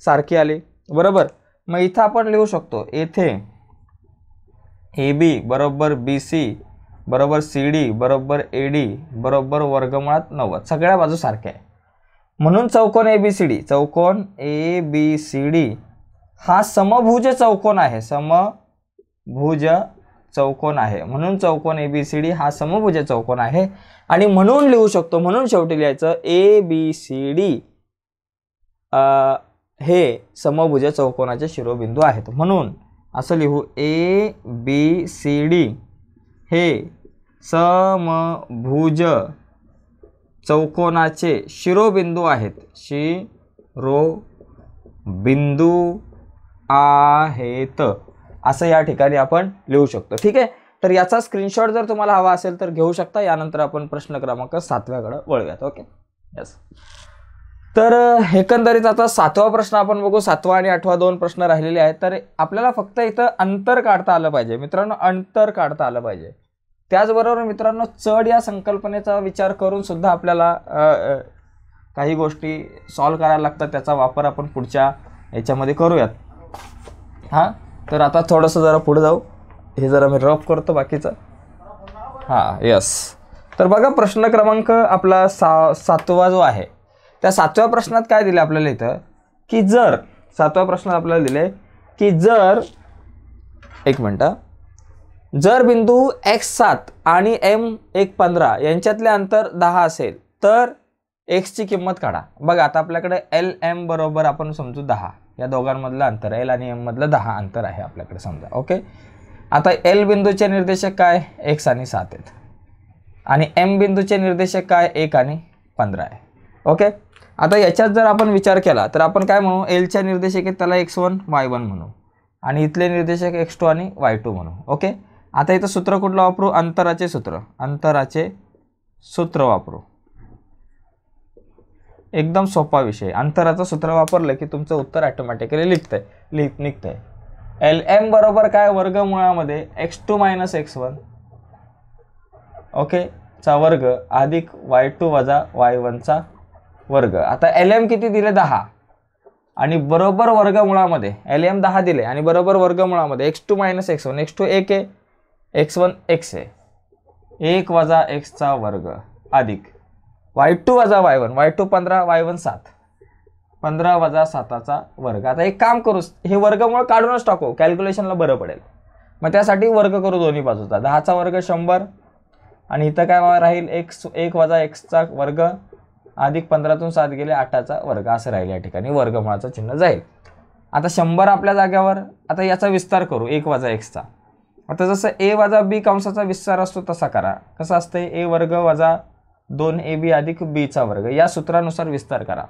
S1: सारखी आले बरोबर मग इथं आपण लिहू शकतो येथे ए बी बरोबर बी सी बरोबर सी डी बरोबर ए डी बरोबर वर्गमुळात नव्वद सगळ्या बाजू सारख्या आहे म्हणून चौकोन ए बी सी डी चौकोन ए बी सी डी हा समभुज चौकोन आहे समभुज चौकोन आहे म्हणून चौकोन ए बी सी डी हा समभुज चौकोन आहे आणि म्हणून लिहू शकतो म्हणून शेवटी लिहायचं ए बी सी डी हे समभुज चौकोनाचे शिरोबिंदू आहेत म्हणून असं लिहू ए बी सी डी हे समभुज चौकोनाचे शिरोबिंदू आहेत शिरोबिंदू आहेत असं या ठिकाणी आपण लिहू शकतो ठीक आहे तर याचा स्क्रीनशॉट जर तुम्हाला हवा असेल तर घेऊ शकता यानंतर आपण प्रश्न क्रमांक सातव्याकडं वळूयात ओके यस तर एकंदरीत आता सातवा प्रश्न आपण बघू सातवा आणि आठवा दोन प्रश्न राहिलेले आहेत तर आपल्याला फक्त इथं अंतर काढता आलं पाहिजे मित्रांनो अंतर काढता आलं पाहिजे त्याचबरोबर मित्रांनो चढ या संकल्पनेचा विचार करून सुद्धा आपल्याला काही गोष्टी सॉल्व करायला लागतात त्याचा वापर आपण पुढच्या याच्यामध्ये करूयात हां तर आता थोडंसं जरा पुढे जाऊ हे जरा मी रफ करतो बाकीचं हां यस तर बघा प्रश्न क्रमांक आपला सा सातवा जो आहे त्या सातव्या प्रश्नात काय दिलं आपल्याला इथं की जर सातव्या प्रश्नात आपल्याला दिले की जर एक मिनटं जर बिंदू एक्स सात आणि एम एक पंधरा यांच्यातले अंतर दहा असेल तर एक्सची किंमत काढा बघा आता आपल्याकडे एल एम बरोबर आपण समजू दहा या दोघांमधलं अंतर एल आणि एममधलं दहा अंतर आहे आपल्याकडे समजा ओके आता एल बिंदूचे निर्देशक काय एक्स आणि सात आहेत आणि एम बिंदूचे निर्देशक काय एक आणि पंधरा आहे ओके आता याच्यात जर आपण विचार केला तर आपण काय म्हणू एलच्या आहेत त्याला एक्स वन वाय वन म्हणू आणि इथले निर्देशक एक्स टू आणि वाय टू म्हणू ओके आता इथं सूत्र कुठलं वापरू अंतराचे सूत्र अंतराचे सूत्र वापरू एकदम सोपा विषय अंतराचं सूत्र वापरलं की तुमचं उत्तर ॲटोमॅटिकली लिखत आहे लिख निघत आहे एल एम बरोबर काय वर्ग मुळामध्ये x two minus x one okay चा वर्ग अधिक वाय टू वजा वाय वनचा वर्ग आता एल एम किती दिले दहा आणि बरोबर वर्ग मुळामध्ये एल एम दहा दिले आणि बरोबर वर्ग मुळामध्ये x two minus x one x two एक आहे एक्स वन एक्स आहे एक वजा एक्सचा वर्ग अधिक वाय टू वजा वाय वन वाय टू पंधरा वाय वन सात पंधरा वजा साताचा वर्ग आता एक काम करू हे वर्गमुळे काढूनच टाकू कॅल्क्युलेशनला बरं पडेल मग त्यासाठी वर्ग करू दोन्ही बाजूचा दहाचा वर्ग शंभर आणि इथं काय राहील एक्स एक वजा एक्सचा वर्ग अधिक पंधरातून सात गेले आठाचा वर्ग असं राहील या ठिकाणी वर्गमुळाचं चिन्ह जाईल आता शंभर आपल्या जाग्यावर आता याचा विस्तार करू एक वजा एक्सचा आता जसं ए वजा बी कंसाचा विस्तार असतो तसा करा कसं असतं ए वर्ग वजा दोन ए बी अधिक बीचा वर्ग या सूत्रानुसार विस्तार करा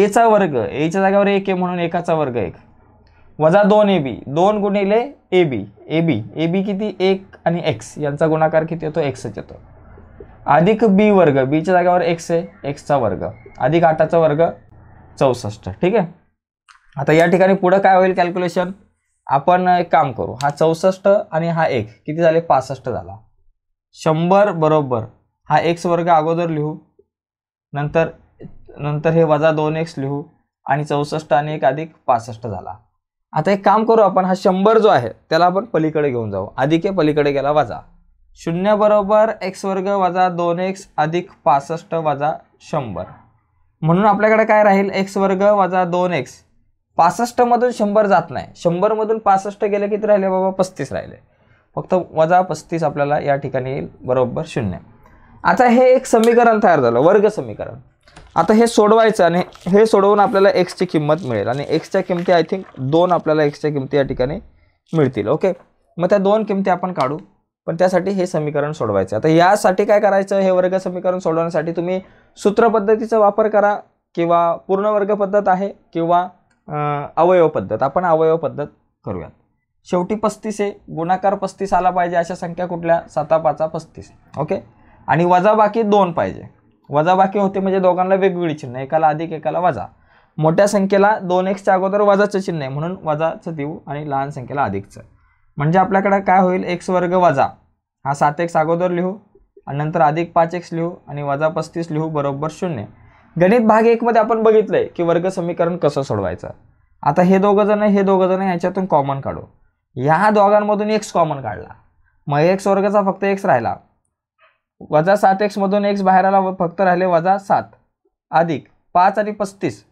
S1: एचा वर्ग एच्या जागेवर एक ए म्हणून एकाचा वर्ग एक वजा दोन ए बी दोन गुणिले A B A B A B किती एक आणि एक्स यांचा गुणाकार किती येतो एक्सच येतो अधिक बी वर्ग बीच्या जागेवर एक्स आहे एक्सचा वर्ग अधिक आठाचा वर्ग चौसष्ट ठीक आहे आता या ठिकाणी पुढं काय होईल कॅल्क्युलेशन आपण एक काम करू हा चौसष्ट आणि हा एक किती झाले पासष्ट झाला शंभर बरोबर हा एक्स वर्ग अगोदर लिहू नंतर नंतर हे वजा दोन एक्स लिहू आणि चौसष्ट आणि एक अधिक पासष्ट झाला आता एक काम करू आपण हा शंभर जो आहे त्याला आपण पलीकडे घेऊन जाऊ अधिक हे पलीकडे गेला वजा शून्य बरोबर एक्स वर्ग वजा दोन एक्स अधिक पासष्ट वजा शंभर म्हणून आपल्याकडे काय राहील एक्स वर्ग वजा दोन एक्स पासष्टमधून शंभर जात नाही शंभरमधून पासष्ट गेले किती राहिले बाबा पस्तीस राहिले फक्त वजा पस्तीस आपल्याला या ठिकाणी येईल बरोबर शून्य आता हे एक समीकरण तयार झालं वर्ग समीकरण आता हे सोडवायचं आणि हे सोडवून आपल्याला एक्सची किंमत मिळेल आणि एक्सच्या किमती आय थिंक दोन आपल्याला एक्सच्या किमती या ठिकाणी मिळतील ओके मग त्या दोन किमती आपण काढू पण त्यासाठी हे समीकरण सोडवायचं आता यासाठी काय करायचं हे वर्ग समीकरण सोडवण्यासाठी तुम्ही सूत्रपद्धतीचा वापर करा किंवा पूर्ण वर्ग पद्धत आहे किंवा अवयव पद्धत आपण अवयव पद्धत करूयात शेवटी पस्तीस आहे गुणाकार पस्तीस आला पाहिजे अशा संख्या कुठल्या साता पाचा पस्तीस ओके आणि वजा बाकी दोन पाहिजे वजाबाकी होते म्हणजे दोघांना वेगवेगळी चिन्ह एकाला अधिक एकाला वजा मोठ्या संख्येला दोन एक्सच्या अगोदर वजाचं चिन्ह आहे म्हणून वजाचं देऊ आणि लहान संख्येला अधिकचं म्हणजे आपल्याकडे काय होईल एक्स वर्ग वजा हा सात एक्स अगोदर लिहू आणि नंतर अधिक पाच एक्स लिहू आणि वजा पस्तीस लिहू बरोबर शून्य गणित भाग एकमध्ये आपण बघितलं आहे की वर्ग समीकरण कसं सोडवायचं आता हे दोघं जण हे दोघं जण ह्याच्यातून कॉमन काढू ह्या दोघांमधून एक्स कॉमन काढला मग एक्स वर्गाचा फक्त एक्स राहिला वजा सात एक्समधून एक्स बाहेर आला फक्त राहिले वजा सात अधिक पाच आणि पस्तीस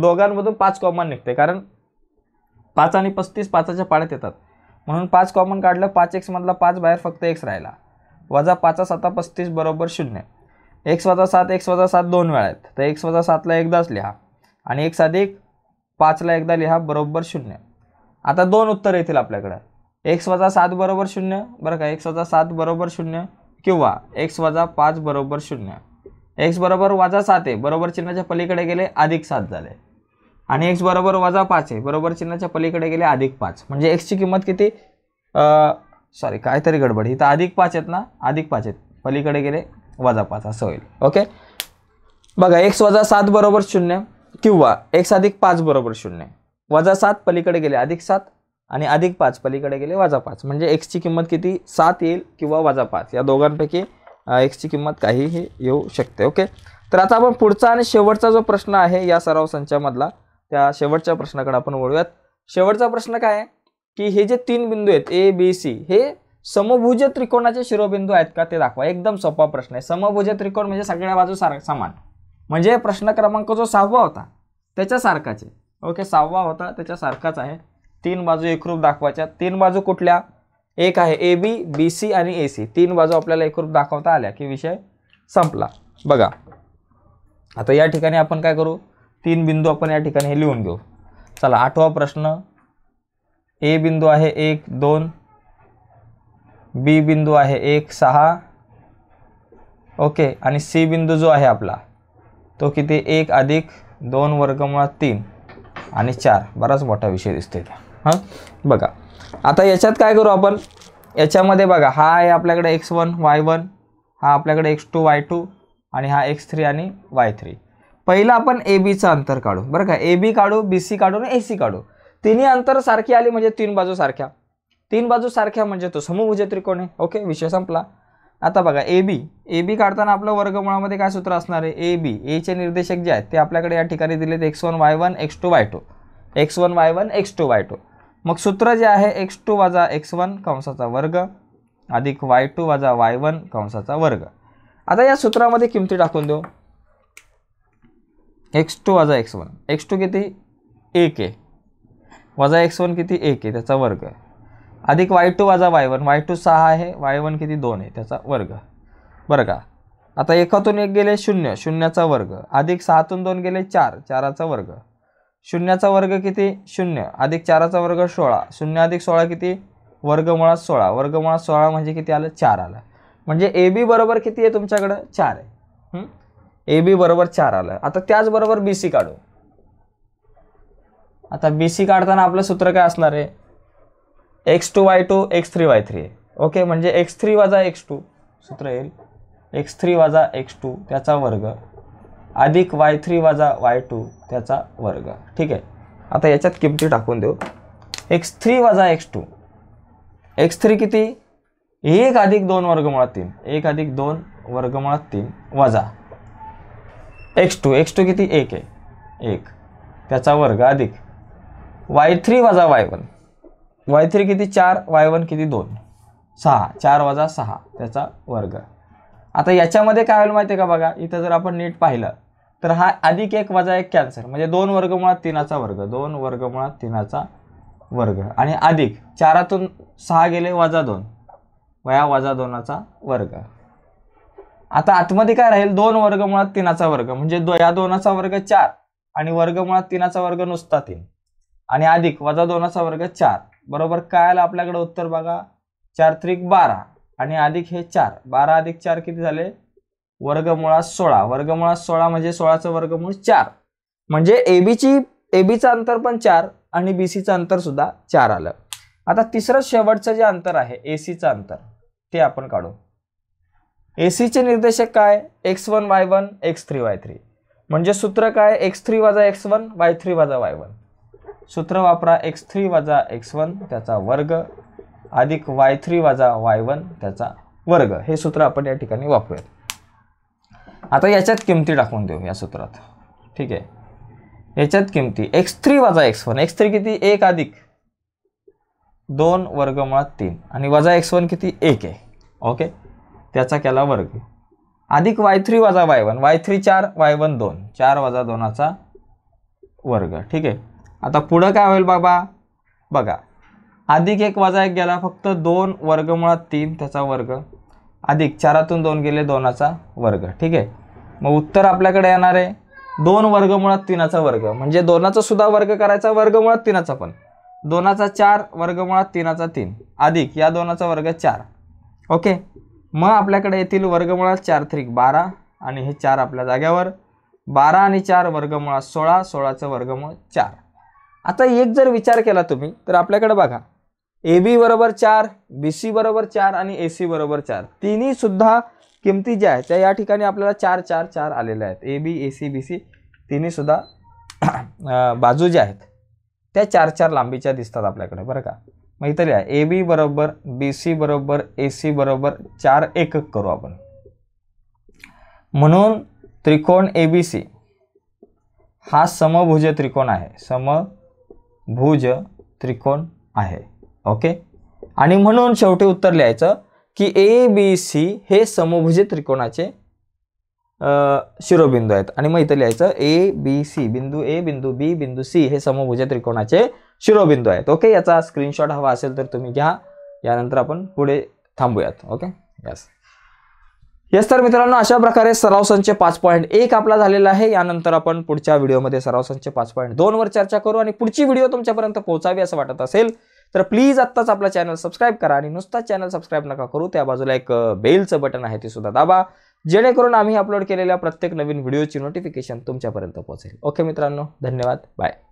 S1: दोघांमधून पाच कॉमन निघते कारण पाच आणि पस्तीस पाचाच्या पाड्यात येतात म्हणून पाच कॉमन काढलं पाच एक्समधला पाच बाहेर फक्त एक्स राहिला वजा पाचा साता पस्तीस बरोबर शून्य एक्स वजा सात एक्स वजा सात दोन वेळा आहेत तर एक्स वजा सातला एकदाच लिहा आणि एक्स अधिक पाचला एकदा लिहा बरोबर शून्य आता दोन उत्तर येतील आपल्याकडं एक्स वजा सात बरोबर शून्य बरं का एक्स वजा सात बरोबर शून्य किंवा एक्स वजा पाच बरोबर शून्य एक्स बरोबर वजा सात आहे बरोबर चिन्हाच्या पलीकडे गेले अधिक सात झाले आणि एक्स बरोबर वजा पाच आहे बरोबर चिन्हाच्या पलीकडे गेले अधिक पाच म्हणजे एक्सची किंमत किती सॉरी काहीतरी गडबड इथं अधिक पाच आहेत ना अधिक पाच आहेत पलीकडे गेले वजा पाच असं होईल ओके बघा एक्स वजा सात बरोबर शून्य किंवा एक्स अधिक पाच बरोबर शून्य वजा सात पलीकडे गेले अधिक सात आणि अधिक पाच पलीकडे गेले वजा पाच म्हणजे एक्सची किंमत किती सात येईल किंवा वजा पाच या दोघांपैकी एक्सची किंमत काहीही येऊ शकते ओके तर आता आपण पुढचा आणि शेवटचा जो प्रश्न आहे या सराव संचामधला त्या शेवटच्या प्रश्नाकडे आपण वळूयात शेवटचा प्रश्न काय आहे की हे जे तीन बिंदू आहेत ए बी सी हे समभुज त्रिकोणाचे शिरोबिंदू आहेत का ते दाखवा एकदम सोपा प्रश्न आहे समभुज त्रिकोण म्हणजे सगळ्या बाजू सार समान म्हणजे प्रश्न क्रमांक जो सहावा होता त्याच्यासारखाच आहे ओके सहावा होता त्याच्यासारखाच आहे तीन बाजू एकरूप दाखवायच्या तीन बाजू कुठल्या एक आहे ए बी बी सी आणि ए सी तीन बाजू आपल्याला एकरूप दाखवता आल्या की विषय संपला बघा आता या ठिकाणी आपण काय करू तीन बिंदू आपण या ठिकाणी हे लिहून घेऊ चला आठवा प्रश्न ए बिंदू आहे एक दोन बी बिंदू आहे एक सहा ओके आणि सी बिंदू जो आहे आपला तो किती एक अधिक दोन वर्गमुळात तीन आणि चार बराच मोठा विषय त्या हां बघा आता याच्यात काय करू आपण याच्यामध्ये बघा हा आहे आपल्याकडे एक्स वन वाय वन हा आपल्याकडे एक्स टू वाय टू आणि हा एक्स थ्री आणि वाय थ्री पहिला आपण ए बीचं अंतर काढू बरं का ए बी काढू बी सी काढू आणि ए सी काढू तिन्ही अंतर सारखी आली म्हणजे तीन बाजू सारख्या तीन बाजू सारख्या म्हणजे तो समभुज त्रिकोण आहे ओके विषय संपला आता बघा ए बी ए बी काढताना आपलं वर्गमुळामध्ये काय सूत्र असणार आहे ए बी एचे निर्देशक जे आहेत ते आपल्याकडे या ठिकाणी दिलेत x one Y one x two Y two x one Y one x two Y two मग सूत्र जे आहे एक्स टू वाजा एक्स वन कंसाचा वर्ग अधिक वाय टू वाजा वाय वन कंसाचा वर्ग आता या सूत्रामध्ये किमती टाकून देऊ एक्स टू वाजा एक्स वन एक्स टू किती एक आहे वजा एक्स वन किती एक आहे त्याचा वर्ग अधिक वाय टू वाजा वाय वन वाय टू सहा आहे वाय वन किती दोन आहे त्याचा वर्ग बरं का आता एकातून एक गेले शून्य शून्याचा वर्ग अधिक सहातून दोन गेले चार चाराचा वर्ग शून्याचा वर्ग किती शून्य अधिक चाराचा वर्ग सोळा शून्य अधिक सोळा किती वर्गमुळात सोळा वर्गमुळात सोळा म्हणजे किती आलं चार आलं म्हणजे ए बी बरोबर किती आहे तुमच्याकडं चार आहे ए बी बरोबर चार आलं आता त्याचबरोबर बी सी काढू आता बी सी काढताना आपलं सूत्र काय असणार आहे x two Y two x three y three okay म्हणजे एक्स थ्री वाजा एक्स टू सूत्र येईल एक्स थ्री वाजा एक्स टू त्याचा वर्ग अधिक वाय थ्री वजा वाय टू त्याचा वर्ग ठीक आहे आता याच्यात किमती टाकून देऊ एक्स थ्री वजा एक्स टू एक्स थ्री किती एक अधिक दोन वर्गमुळात तीन एक अधिक दोन वर्गमुळात तीन वजा एक्स टू एक्स टू किती एक आहे एक त्याचा वर्ग अधिक वाय थ्री वजा वाय वन वाय थ्री किती चार वाय वन किती दोन सहा चार वजा सहा त्याचा वर्ग आता याच्यामध्ये काय व्हायला माहिती आहे का बघा इथं जर आपण नीट पाहिलं तर हा अधिक एक वजा एक कॅन्सर म्हणजे दोन वर्ग मुळात तीनाचा वर्ग दोन वर्ग मुळात तीनाचा वर्ग आणि अधिक चारातून सहा गेले वजा दोन वया वजा दोनाचा वर्ग आता आतमध्ये काय राहील दोन वर्ग मुळात तीनाचा वर्ग म्हणजे दो या दोनाचा वर्ग चार आणि वर्ग मुळात तीनाचा वर्ग नुसता तीन आणि अधिक वजा दोनाचा वर्ग चार बरोबर काय आलं आपल्याकडे उत्तर बघा चार त्रिक बारा आणि अधिक हे चार बारा अधिक चार किती झाले वर्गमुळात सोळा वर्गमुळात सोळा म्हणजे सोळाचं वर्गमूळ चार म्हणजे एबीची एबीचं अंतर पण चार आणि बी सीचं अंतर सुद्धा चार आलं आता तिसरं शेवटचं जे अंतर आहे ए सीचं अंतर ते आपण काढू ए सीचे निर्देशक काय x one Y one x three y three म्हणजे सूत्र काय एक्स थ्री वाजा एक्स वन वाय थ्री वाजा वाय वन सूत्र वापरा एक्स थ्री वाजा एक्स वन त्याचा वर्ग अधिक वाय थ्री वाजा वाय वन त्याचा वर्ग हे सूत्र आपण या ठिकाणी वापरूयात आता याच्यात किमती टाकून देऊ या सूत्रात ठीक आहे याच्यात किमती एक्स थ्री वजा एक्स वन एक्स थ्री किती एक अधिक दोन वर्ग मुळात तीन आणि वजा एक्स वन किती एक आहे ओके त्याचा केला वर्ग अधिक वाय थ्री वजा वाय वन वाय थ्री चार वाय वन दोन चार वजा दोनाचा वर्ग ठीक आहे आता पुढं काय होईल बाबा बघा अधिक एक वजा एक गेला फक्त दोन वर्ग मुळात तीन त्याचा वर्ग अधिक चारातून दोन गेले दोनाचा वर्ग ठीक आहे मग उत्तर आपल्याकडे येणार आहे दोन मुळात तीनाचा वर्ग म्हणजे दोनाचा सुद्धा वर्ग करायचा वर्ग मुळात तीनाचा पण दोनाचा चार वर्ग मुळात तीनाचा तीन अधिक या दोनाचा वर्ग चार ओके मग आपल्याकडे येथील वर्गमुळात चार त्रिक बारा आणि हे चार आपल्या जाग्यावर बारा आणि चार वर्ग मुळात सोळा सोळाचं वर्गमुळ चार आता एक जर विचार केला तुम्ही तर आपल्याकडे बघा ए बी बरोबर चार बी सी बरोबर चार आणि ए सी बरोबर चार तिन्ही सुद्धा किमती ज्या आहेत त्या या ठिकाणी आपल्याला चार चार चार आलेल्या आहेत A B A C B C तिन्ही सुद्धा <clears throat> बाजू ज्या आहेत त्या चार चार लांबीच्या दिसतात आपल्याकडे बरं का मग इथं लिहा ए बी बरोबर बी सी बरोबर ए सी बरोबर चार एकक करू आपण म्हणून त्रिकोण ए बी सी हा समभुज त्रिकोण आहे समभुज त्रिकोण आहे ओके आणि म्हणून शेवटी उत्तर लिहायचं की ए बी सी हे समभुज त्रिकोणाचे शिरोबिंदू आहेत आणि मग इथं लिहायचं ए बी सी बिंदू ए बिंदू बी बिंदू सी हे समभुज त्रिकोणाचे शिरोबिंदू आहेत ओके याचा स्क्रीनशॉट हवा असेल तर तुम्ही घ्या यानंतर आपण पुढे थांबूयात ओके यस यस तर मित्रांनो अशा प्रकारे सराव संच पाच पॉईंट एक आपला झालेला आहे यानंतर आपण पुढच्या व्हिडिओमध्ये सराव संच पाच पॉईंट दोनवर चर्चा करू आणि पुढची व्हिडिओ तुमच्यापर्यंत पोहोचावी असं वाटत असेल तर प्लीज आत्ताच आपला चॅनल सबस्क्राईब करा आणि नुसता चॅनल सबस्क्राईब नका करू त्या बाजूला एक बेलचं बटन आहे ते सुद्धा दाबा जेणेकरून आम्ही अपलोड केलेल्या प्रत्येक नवीन व्हिडिओची नोटिफिकेशन तुमच्यापर्यंत पोहोचेल ओके मित्रांनो धन्यवाद बाय